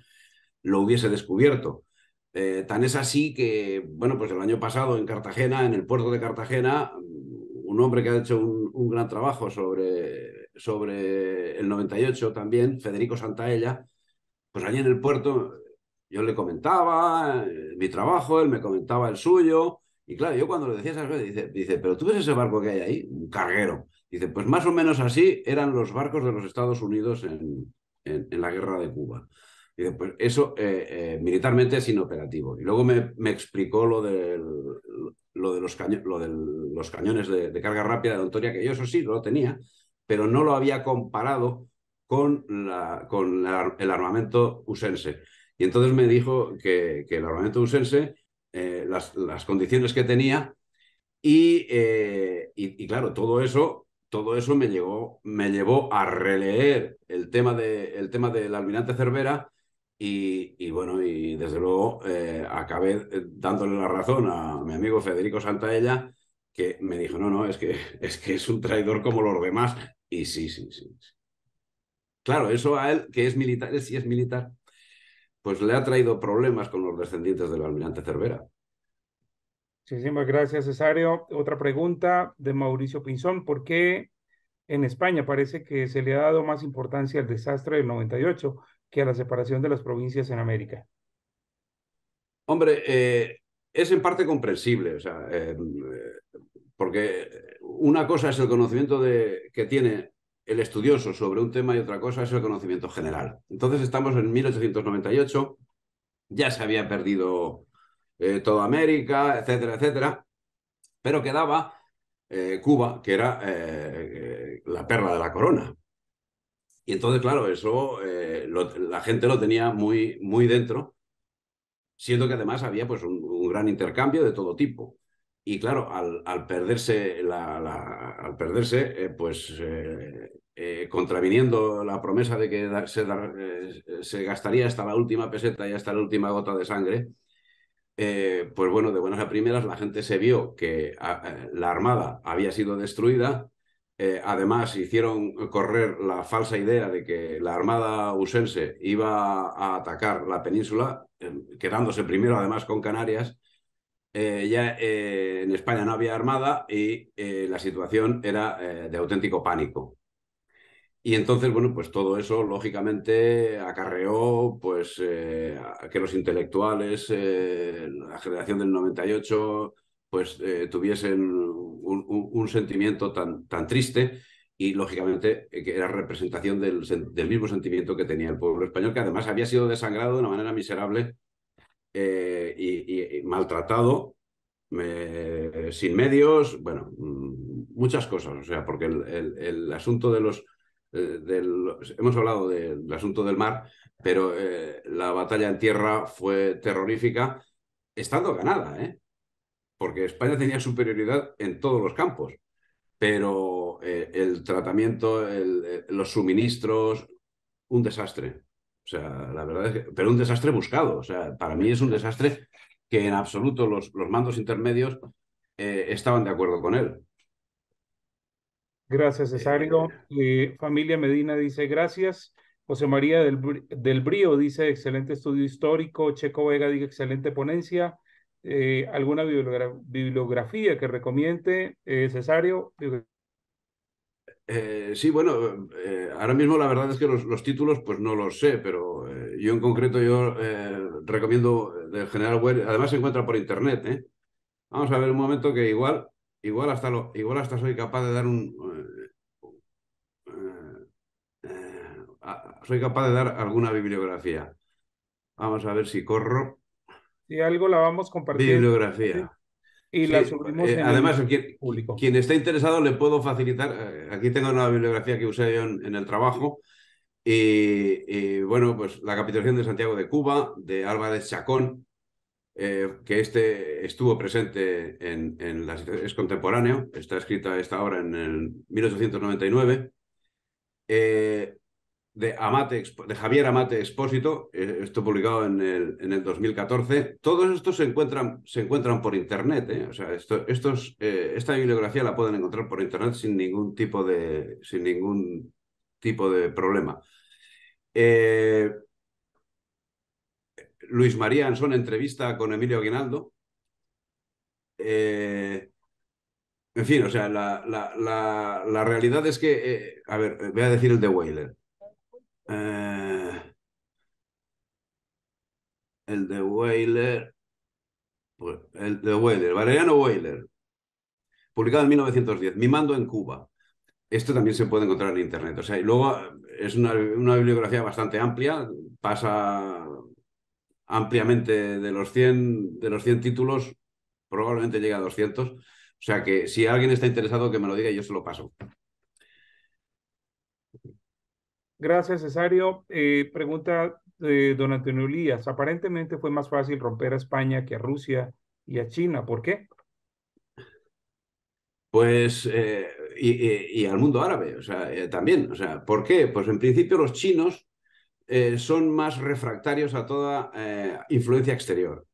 lo hubiese descubierto. Eh, tan es así que, bueno, pues el año pasado en Cartagena, en el puerto de Cartagena, un hombre que ha hecho un, gran trabajo sobre, sobre el 98 también, Federico Santaella, pues allí en el puerto yo le comentaba eh, mi trabajo, él me comentaba el suyo, y claro, yo cuando le decía esas cosas, dice, dice, pero tú ves ese barco que hay ahí, un carguero. Dice, pues más o menos así eran los barcos de los Estados Unidos en, en la guerra de Cuba. Pues eso eh, eso eh, militarmente es inoperativo. Y luego me, explicó lo lo de los, lo de los cañones de, carga rápida de autoría, que yo eso sí lo tenía, pero no lo había comparado con, la, con el armamento usense. Y entonces me dijo que, que el armamento usense, eh, las, condiciones que tenía, eh, y, claro, todo eso todo eso me, llegó, me llevó a releer el tema, de, el tema del almirante Cervera y, bueno, y desde luego eh, acabé eh, dándole la razón a mi amigo Federico Santaella, que me dijo, no, no, es que, es que es un traidor como los demás. Y sí, sí, sí. Claro, eso a él, que es militar, él sí es militar, pues le ha traído problemas con los descendientes del almirante Cervera. Muchísimas gracias, Cesario. Otra pregunta de Mauricio Pinzón. ¿Por qué en España parece que se le ha dado más importancia al desastre del 98? que a la separación de las provincias en América? Hombre, eh, es en parte comprensible, o sea, eh, porque una cosa es el conocimiento de, que tiene el estudioso sobre un tema y otra cosa es el conocimiento general. Entonces estamos en 1898, ya se había perdido eh, toda América, etcétera, etcétera, pero quedaba Cuba, que era la perla de la corona. Y entonces, claro, eso eh, la gente lo tenía muy, muy dentro, siendo que además había pues, un, gran intercambio de todo tipo. Y claro, al, perderse, al perderse eh, pues eh, contraviniendo la promesa de que se, gastaría hasta la última peseta y hasta la última gota de sangre, pues bueno, de buenas a primeras la gente se vio que ah, la Armada había sido destruida eh, además, hicieron correr la falsa idea de que la Armada usense iba a atacar la península, eh, quedándose primero además con Canarias. Eh, ya en España no había armada y la situación era de auténtico pánico. Y entonces, bueno, pues todo eso, lógicamente, acarreó pues, que los intelectuales, la generación del 98, pues eh, tuviesen un, sentimiento tan, tan triste y lógicamente eh, que era representación del, mismo sentimiento que tenía el pueblo español, que además había sido desangrado de una manera miserable eh, y, maltratado, sin medios, bueno, mm, muchas cosas, o sea, porque el, asunto de los... hemos hablado del asunto del mar, pero la batalla en tierra fue terrorífica, estando ganada, ¿eh? porque España tenía superioridad en todos los campos, pero eh, el tratamiento, eh, los suministros, un desastre. O sea, la verdad pero un desastre buscado. O sea, para mí es un desastre que en absoluto los, los mandos intermedios eh, estaban de acuerdo con él. Gracias, Cesario. familia Medina dice gracias. José María del, del Brío dice excelente estudio histórico. Checo Vega dice excelente ponencia. Eh, alguna bibliografía que recomiende eh, Cesario. Eh, sí, bueno, eh, ahora mismo la verdad es que los, títulos pues no los sé, pero yo en concreto yo recomiendo del General web, además se encuentra por internet. Vamos a ver un momento que igual, igual, hasta, lo, igual hasta soy capaz de dar un... soy capaz de dar alguna bibliografía. Vamos a ver si corro y algo la vamos compartir. Bibliografía. Y la subimos. Eh, en además, quien, público. quien esté interesado le puedo facilitar. Eh, aquí tengo una bibliografía que usé yo en, el trabajo. Y, bueno, pues la capitulación de Santiago de Cuba, de Álvarez Chacón, eh, que este estuvo presente en, en las, es contemporáneo, está escrita esta obra en el 1899 de, de Javier Amate Expósito, eh, esto publicado en el, en el 2014. Todos estos se encuentran, se encuentran por Internet. Eh, o sea, esto, estos, eh, esta bibliografía la pueden encontrar por Internet sin ningún tipo de, sin ningún tipo de problema. Luis María Anson entrevista con Emilio Aguinaldo. en fin, o sea, la, la realidad es que, a ver, voy a decir el de Weyler. Eh, el de Weiler, pues, el de Weiler, Valeriano Weiler, publicado en 1910, mando en Cuba. Esto también se puede encontrar en Internet. O sea, y luego eh, es una, bibliografía bastante amplia, pasa ampliamente de los 100, de los 100 títulos, probablemente llega a 200. O sea que si alguien está interesado que me lo diga, yo se lo paso. Gracias, Cesario. Eh, pregunta de don Antonio Lías. Aparentemente fue más fácil romper a España que a Rusia y a China. ¿Por qué? Pues, eh, y, al mundo árabe, o sea, eh, también. O sea, ¿por qué? Pues en principio los chinos son más refractarios a toda influencia exterior.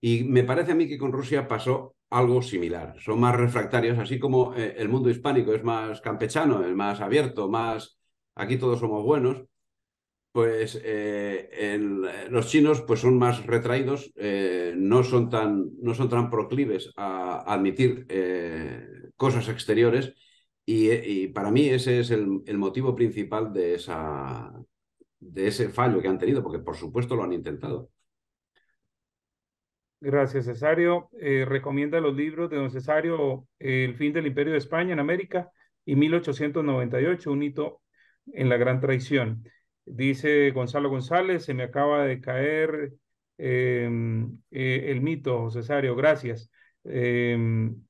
Y me parece a mí que con Rusia pasó algo similar. Son más refractarios, así como el mundo hispánico es más campechano, es más abierto, más aquí todos somos buenos, pues eh, eh, los chinos pues son más retraídos, eh, no, son tan, no son tan proclives a, admitir cosas exteriores y, para mí ese es el, motivo principal de, esa, de ese fallo que han tenido, porque por supuesto lo han intentado. Gracias, Cesario. recomienda los libros de don Cesario El fin del Imperio de España en América y 1898, un hito en la gran traición. Dice Gonzalo González, se me acaba de caer em, eh, el mito, Cesario, gracias. Em,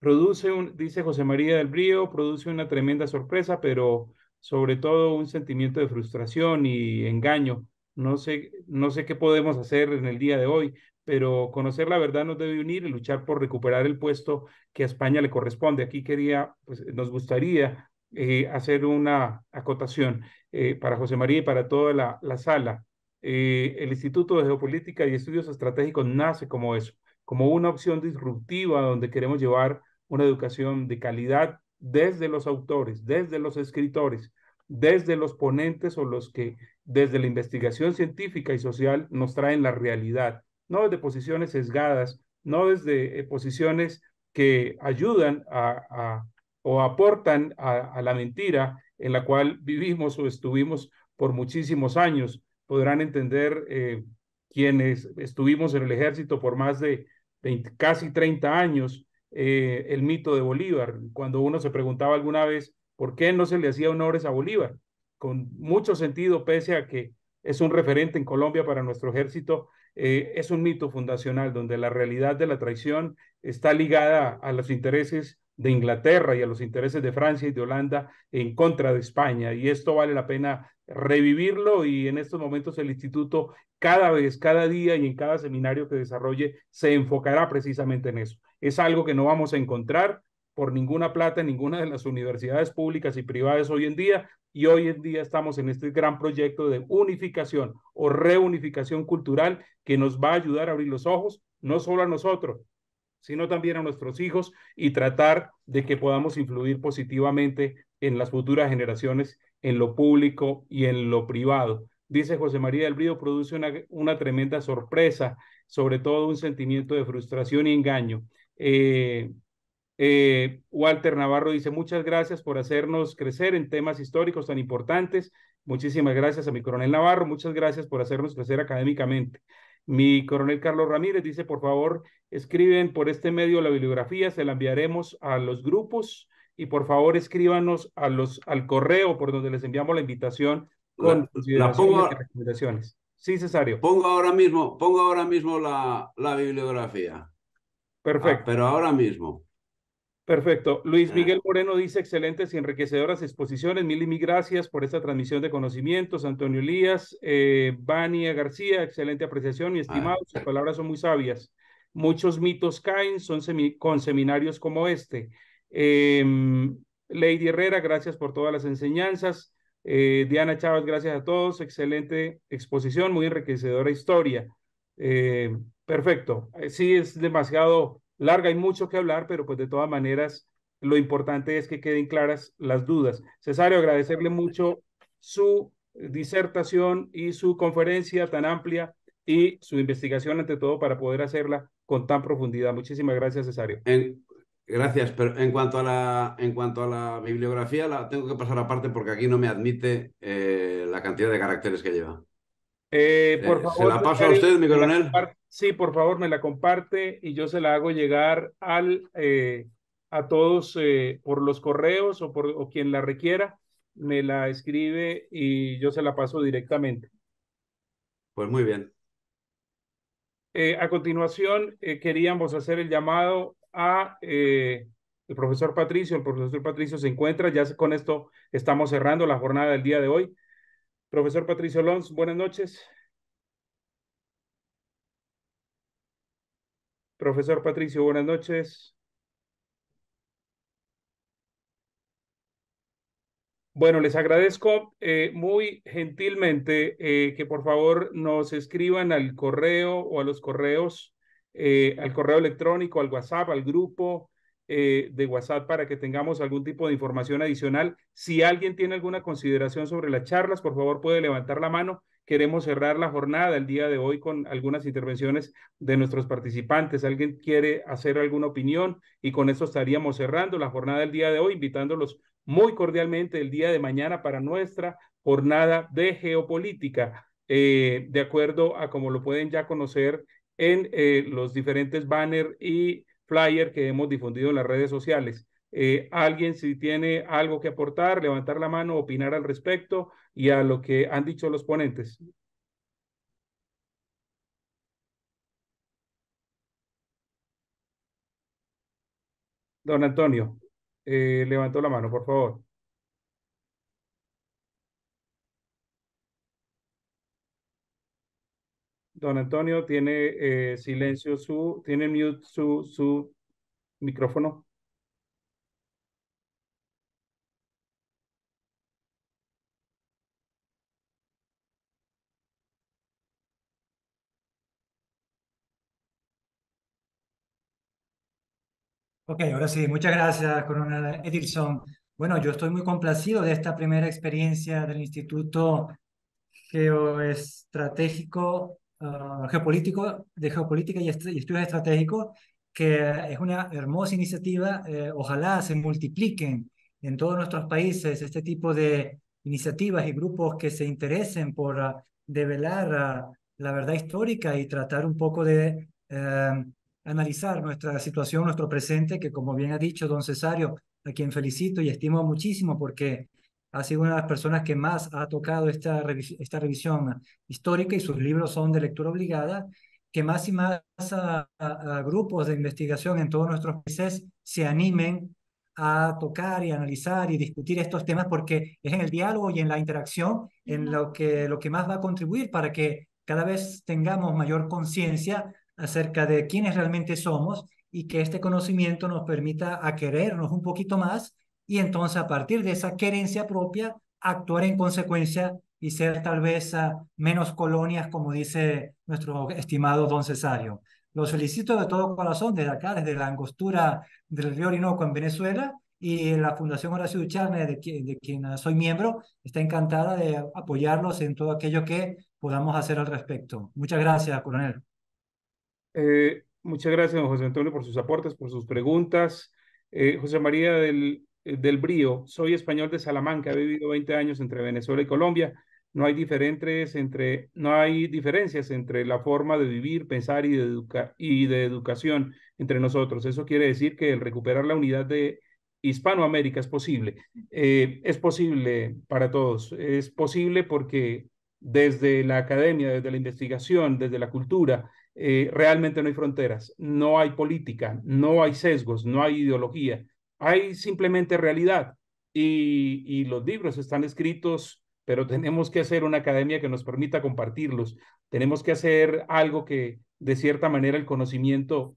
produce un, dice José María del Brío, produce una tremenda sorpresa, pero sobre todo un sentimiento de frustración y engaño. No sé, no sé qué podemos hacer en el día de hoy, pero conocer la verdad nos debe unir y luchar por recuperar el puesto que a España le corresponde. Aquí quería, pues, nos gustaría eh, hacer una acotación eh, para José María y para toda la, sala. Eh, el Instituto de Geopolítica y Estudios Estratégicos nace como eso, como una opción disruptiva donde queremos llevar una educación de calidad desde los autores, desde los escritores, desde los ponentes o los que desde la investigación científica y social nos traen la realidad, no desde posiciones sesgadas, no desde posiciones que ayudan a o aportan a, la mentira en la cual vivimos o estuvimos por muchísimos años. Podrán entender eh, quienes estuvimos en el ejército por más de casi 30 años eh, el mito de Bolívar, cuando uno se preguntaba alguna vez por qué no se le hacía honores a Bolívar, con mucho sentido, pese a que es un referente en Colombia para nuestro ejército, eh, es un mito fundacional donde la realidad de la traición está ligada a los intereses de Inglaterra y a los intereses de Francia y de Holanda en contra de España. Y esto vale la pena revivirlo y en estos momentos el instituto cada vez, cada día y en cada seminario que desarrolle se enfocará precisamente en eso. Es algo que no vamos a encontrar por ninguna plata en ninguna de las universidades públicas y privadas hoy en día y hoy en día estamos en este gran proyecto de unificación o reunificación cultural que nos va a ayudar a abrir los ojos no solo a nosotros, sino también a nuestros hijos y tratar de que podamos influir positivamente en las futuras generaciones, en lo público y en lo privado. Dice José María del Brío, produce una, tremenda sorpresa, sobre todo un sentimiento de frustración y engaño. Eh, eh, Walter Navarro dice, muchas gracias por hacernos crecer en temas históricos tan importantes. Muchísimas gracias a mi coronel Navarro, muchas gracias por hacernos crecer académicamente. Mi coronel Carlos Ramírez dice, por favor, escriben por este medio la bibliografía, se la enviaremos a los grupos y por favor escríbanos a los, al correo por donde les enviamos la invitación con las recomendaciones. Sí, Cesario. Pongo ahora mismo, pongo ahora mismo la, la bibliografía. Ah, Perfecto. pero ahora mismo. Perfecto. Luis Miguel Moreno dice excelentes y enriquecedoras exposiciones. Mil y mil gracias por esta transmisión de conocimientos. Antonio Elías, eh, Vania García, excelente apreciación, y ah, estimado. Sus palabras son muy sabias. Muchos mitos caen son con seminarios como este. Em, Lady Herrera, gracias por todas las enseñanzas. Eh, Diana Chávez, gracias a todos. Excelente exposición, muy enriquecedora historia. Eh, perfecto. Eh, sí, es demasiado larga, hay mucho que hablar, pero pues de todas maneras lo importante es que queden claras las dudas. Cesario, agradecerle mucho su disertación y su conferencia tan amplia y su investigación ante todo para poder hacerla con tan profundidad. Muchísimas gracias, Cesario. En, gracias, pero en cuanto, a la, en cuanto a la bibliografía la tengo que pasar aparte porque aquí no me admite eh, la cantidad de caracteres que lleva. Eh, por eh, favor, se la paso a usted, mi coronel. Sí, por favor, me la comparte y yo se la hago llegar al, eh, a todos por los correos o por quien la requiera, me la escribe y yo se la paso directamente. Pues muy bien. a continuación, queríamos hacer el llamado a el profesor Patricio. El profesor Patricio se encuentra, ya con esto estamos cerrando la jornada del día de hoy. Profesor Patricio Alonso, buenas noches. Profesor Patricio, buenas noches. Bueno, les agradezco eh, muy gentilmente eh, que por favor nos escriban al correo o a los correos, eh, al correo electrónico, al WhatsApp, al grupo, eh, de WhatsApp para que tengamos algún tipo de información adicional. Si alguien tiene alguna consideración sobre las charlas, por favor puede levantar la mano. Queremos cerrar la jornada el día de hoy con algunas intervenciones de nuestros participantes. ¿Alguien quiere hacer alguna opinión? Y con eso estaríamos cerrando la jornada del día de hoy, invitándolos muy cordialmente el día de mañana para nuestra jornada de geopolítica, eh, de acuerdo a como lo pueden ya conocer en eh, los diferentes banners y flyer que hemos difundido en las redes sociales. Eh, alguien si tiene algo que aportar, levantar la mano, opinar al respecto y a lo que han dicho los ponentes. Don Antonio, eh, levantó la mano, por favor. Don Antonio tiene eh, silencio su, tiene mute su, su micrófono. Ok, ahora sí, muchas gracias, Coronel Edilson. Bueno, yo estoy muy complacido de esta primera experiencia del Instituto Geoestratégico Ah, geopolítico, de geopolítica y, estudios estratégicos, que es una hermosa iniciativa. Eh, ojalá se multipliquen en todos nuestros países este tipo de iniciativas y grupos que se interesen por ah, develar ah, la verdad histórica y tratar un poco de em, analizar nuestra situación, nuestro presente, que como bien ha dicho don Cesario, a quien felicito y estimo muchísimo porque ha sido una de las personas que más ha tocado esta, esta revisión histórica y sus libros son de lectura obligada, que más y más grupos de investigación en todos nuestros países se animen a tocar y analizar y discutir estos temas porque es en el diálogo y en la interacción en lo que, lo que más va a contribuir para que cada vez tengamos mayor conciencia acerca de quiénes realmente somos y que este conocimiento nos permita a querernos un poquito más y entonces a partir de esa querencia propia actuar en consecuencia y ser tal vez ah, menos colonias, como dice nuestro estimado don Cesario. Los felicito de todo corazón desde acá, desde la angostura del río Orinoco en Venezuela y la Fundación Horacio Ducharne, de, quien, soy miembro, está encantada de apoyarlos en todo aquello que podamos hacer al respecto. Muchas gracias, coronel. Eh, muchas gracias, don José Antonio, por sus aportes, por sus preguntas. Eh, José María del eh, del Brío, soy español de Salamanca, he vivido 20 años entre Venezuela y Colombia. No hay, diferentes entre, no hay diferencias entre la forma de vivir, pensar y de, y de educación entre nosotros. Eso quiere decir que el recuperar la unidad de Hispanoamérica es posible. Eh, es posible para todos. Es posible porque desde la academia, desde la investigación, desde la cultura, eh, realmente no hay fronteras, no hay política, no hay sesgos, no hay ideología hay simplemente realidad y, los libros están escritos, pero tenemos que hacer una academia que nos permita compartirlos. Tenemos que hacer algo que, de cierta manera, el conocimiento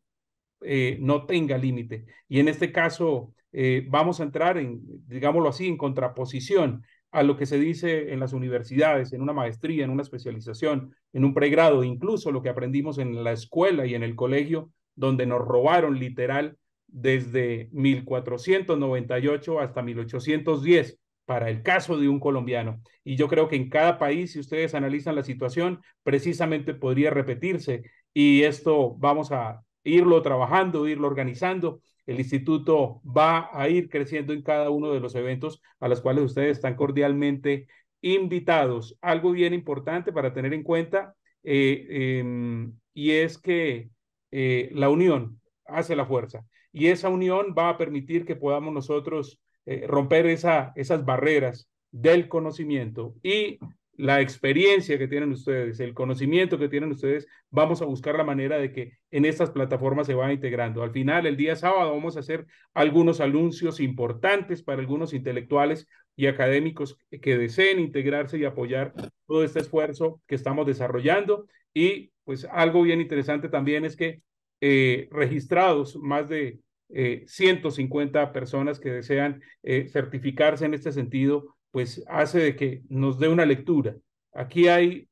eh, no tenga límite. Y en este caso, eh, vamos a entrar en, digámoslo así, en contraposición a lo que se dice en las universidades, en una maestría, en una especialización, en un pregrado, incluso lo que aprendimos en la escuela y en el colegio, donde nos robaron literal desde 1498 hasta 1810 para el caso de un colombiano. Y yo creo que en cada país, si ustedes analizan la situación, precisamente podría repetirse. Y esto vamos a irlo trabajando, irlo organizando. El instituto va a ir creciendo en cada uno de los eventos a los cuales ustedes están cordialmente invitados. Algo bien importante para tener en cuenta eh, em, y es que eh, la unión hace la fuerza y esa unión va a permitir que podamos nosotros eh, romper esa, esas barreras del conocimiento y la experiencia que tienen ustedes, el conocimiento que tienen ustedes, vamos a buscar la manera de que en estas plataformas se van integrando. Al final, el día sábado, vamos a hacer algunos anuncios importantes para algunos intelectuales y académicos que deseen integrarse y apoyar todo este esfuerzo que estamos desarrollando. Y pues algo bien interesante también es que eh, registrados más de 150 eh, personas que desean eh, certificarse en este sentido, pues hace de que nos dé una lectura. Aquí hay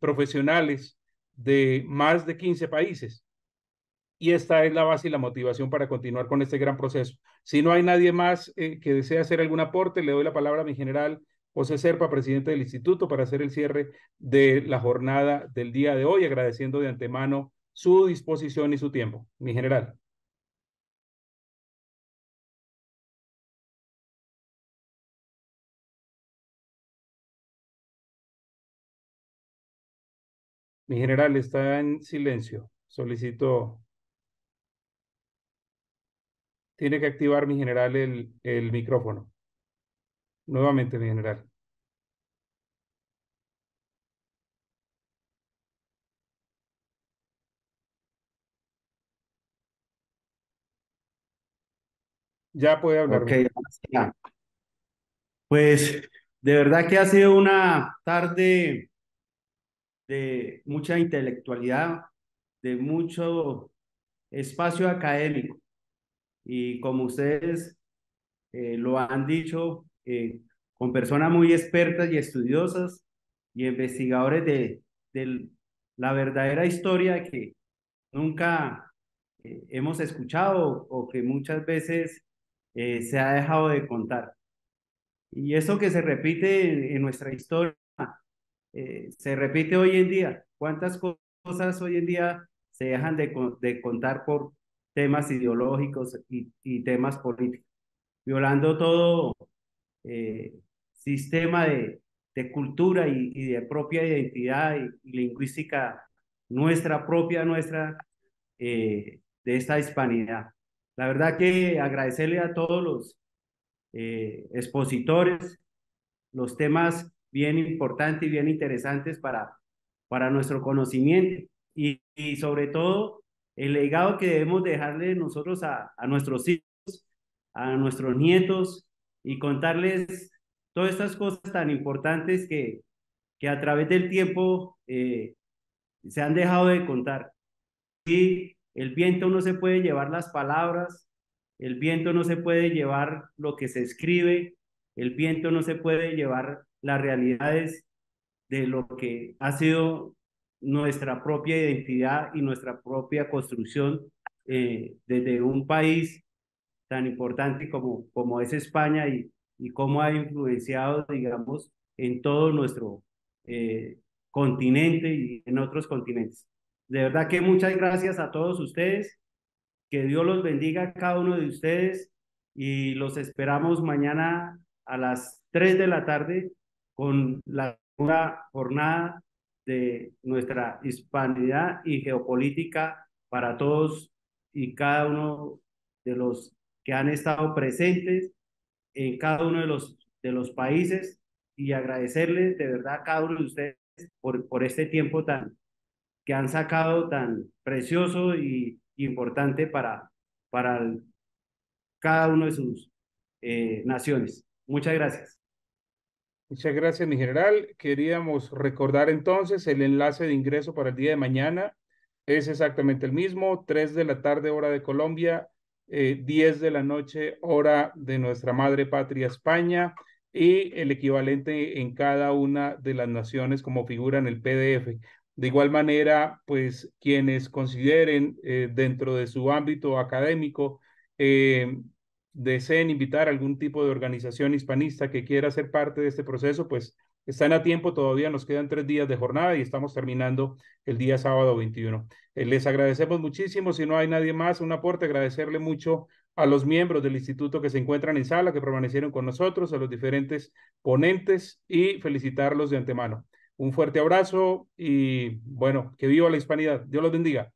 profesionales de más de 15 países y esta es la base y la motivación para continuar con este gran proceso. Si no hay nadie más que desea hacer algún aporte, le doy la palabra a mi general José Serpa, presidente del instituto, para hacer el cierre de la jornada del día de hoy, agradeciendo de antemano su disposición y su tiempo, mi general. Mi general está en silencio. Solicito. Tiene que activar mi general el, el micrófono. Nuevamente, mi general. Ya puede hablar. Okay. Pues de verdad que ha sido una tarde de mucha intelectualidad, de mucho espacio académico. Y como ustedes eh, lo han dicho, eh, con personas muy expertas y estudiosas y investigadores de, la verdadera historia que nunca eh, hemos escuchado o que muchas veces eh, se ha dejado de contar. Y eso que se repite en, nuestra historia, eh, se repite hoy en día. ¿Cuántas cosas hoy en día se dejan de, contar por temas ideológicos y, temas políticos? Violando todo eh, sistema de, cultura y, de propia identidad y, lingüística nuestra propia, nuestra, de esta hispanidad. La verdad que agradecerle a todos los eh, expositores los temas bien importantes y bien interesantes para, para nuestro conocimiento y, sobre todo el legado que debemos dejarle nosotros a, a nuestros hijos, a nuestros nietos y contarles todas estas cosas tan importantes que, que a través del tiempo eh, se han dejado de contar. Y el viento no se puede llevar las palabras, el viento no se puede llevar lo que se escribe, el viento no se puede llevar las realidades de lo que ha sido nuestra propia identidad y nuestra propia construcción eh, desde un país tan importante como, como es España y, y cómo ha influenciado, digamos, en todo nuestro eh, continente y en otros continentes. De verdad que muchas gracias a todos ustedes. Que Dios los bendiga a cada uno de ustedes y los esperamos mañana a las 3 de la tarde con la jornada de nuestra hispanidad y geopolítica para todos y cada uno de los que han estado presentes en cada uno de los, de los países y agradecerles de verdad a cada uno de ustedes por, por este tiempo tan, que han sacado tan precioso y importante para, para cada una de sus eh, naciones. Muchas gracias. Muchas gracias, mi general. Queríamos recordar entonces el enlace de ingreso para el día de mañana. Es exactamente el mismo, 3 de la tarde hora de Colombia, eh, 10 de la noche hora de nuestra madre patria España y el equivalente en cada una de las naciones como figura en el PDF. De igual manera, pues quienes consideren eh, dentro de su ámbito académico, eh, deseen invitar algún tipo de organización hispanista que quiera ser parte de este proceso, pues están a tiempo, todavía nos quedan tres días de jornada y estamos terminando el día sábado 21. Eh, les agradecemos muchísimo, si no hay nadie más, un aporte, agradecerle mucho a los miembros del instituto que se encuentran en sala, que permanecieron con nosotros, a los diferentes ponentes y felicitarlos de antemano. Un fuerte abrazo y bueno, que viva la hispanidad. Dios los bendiga.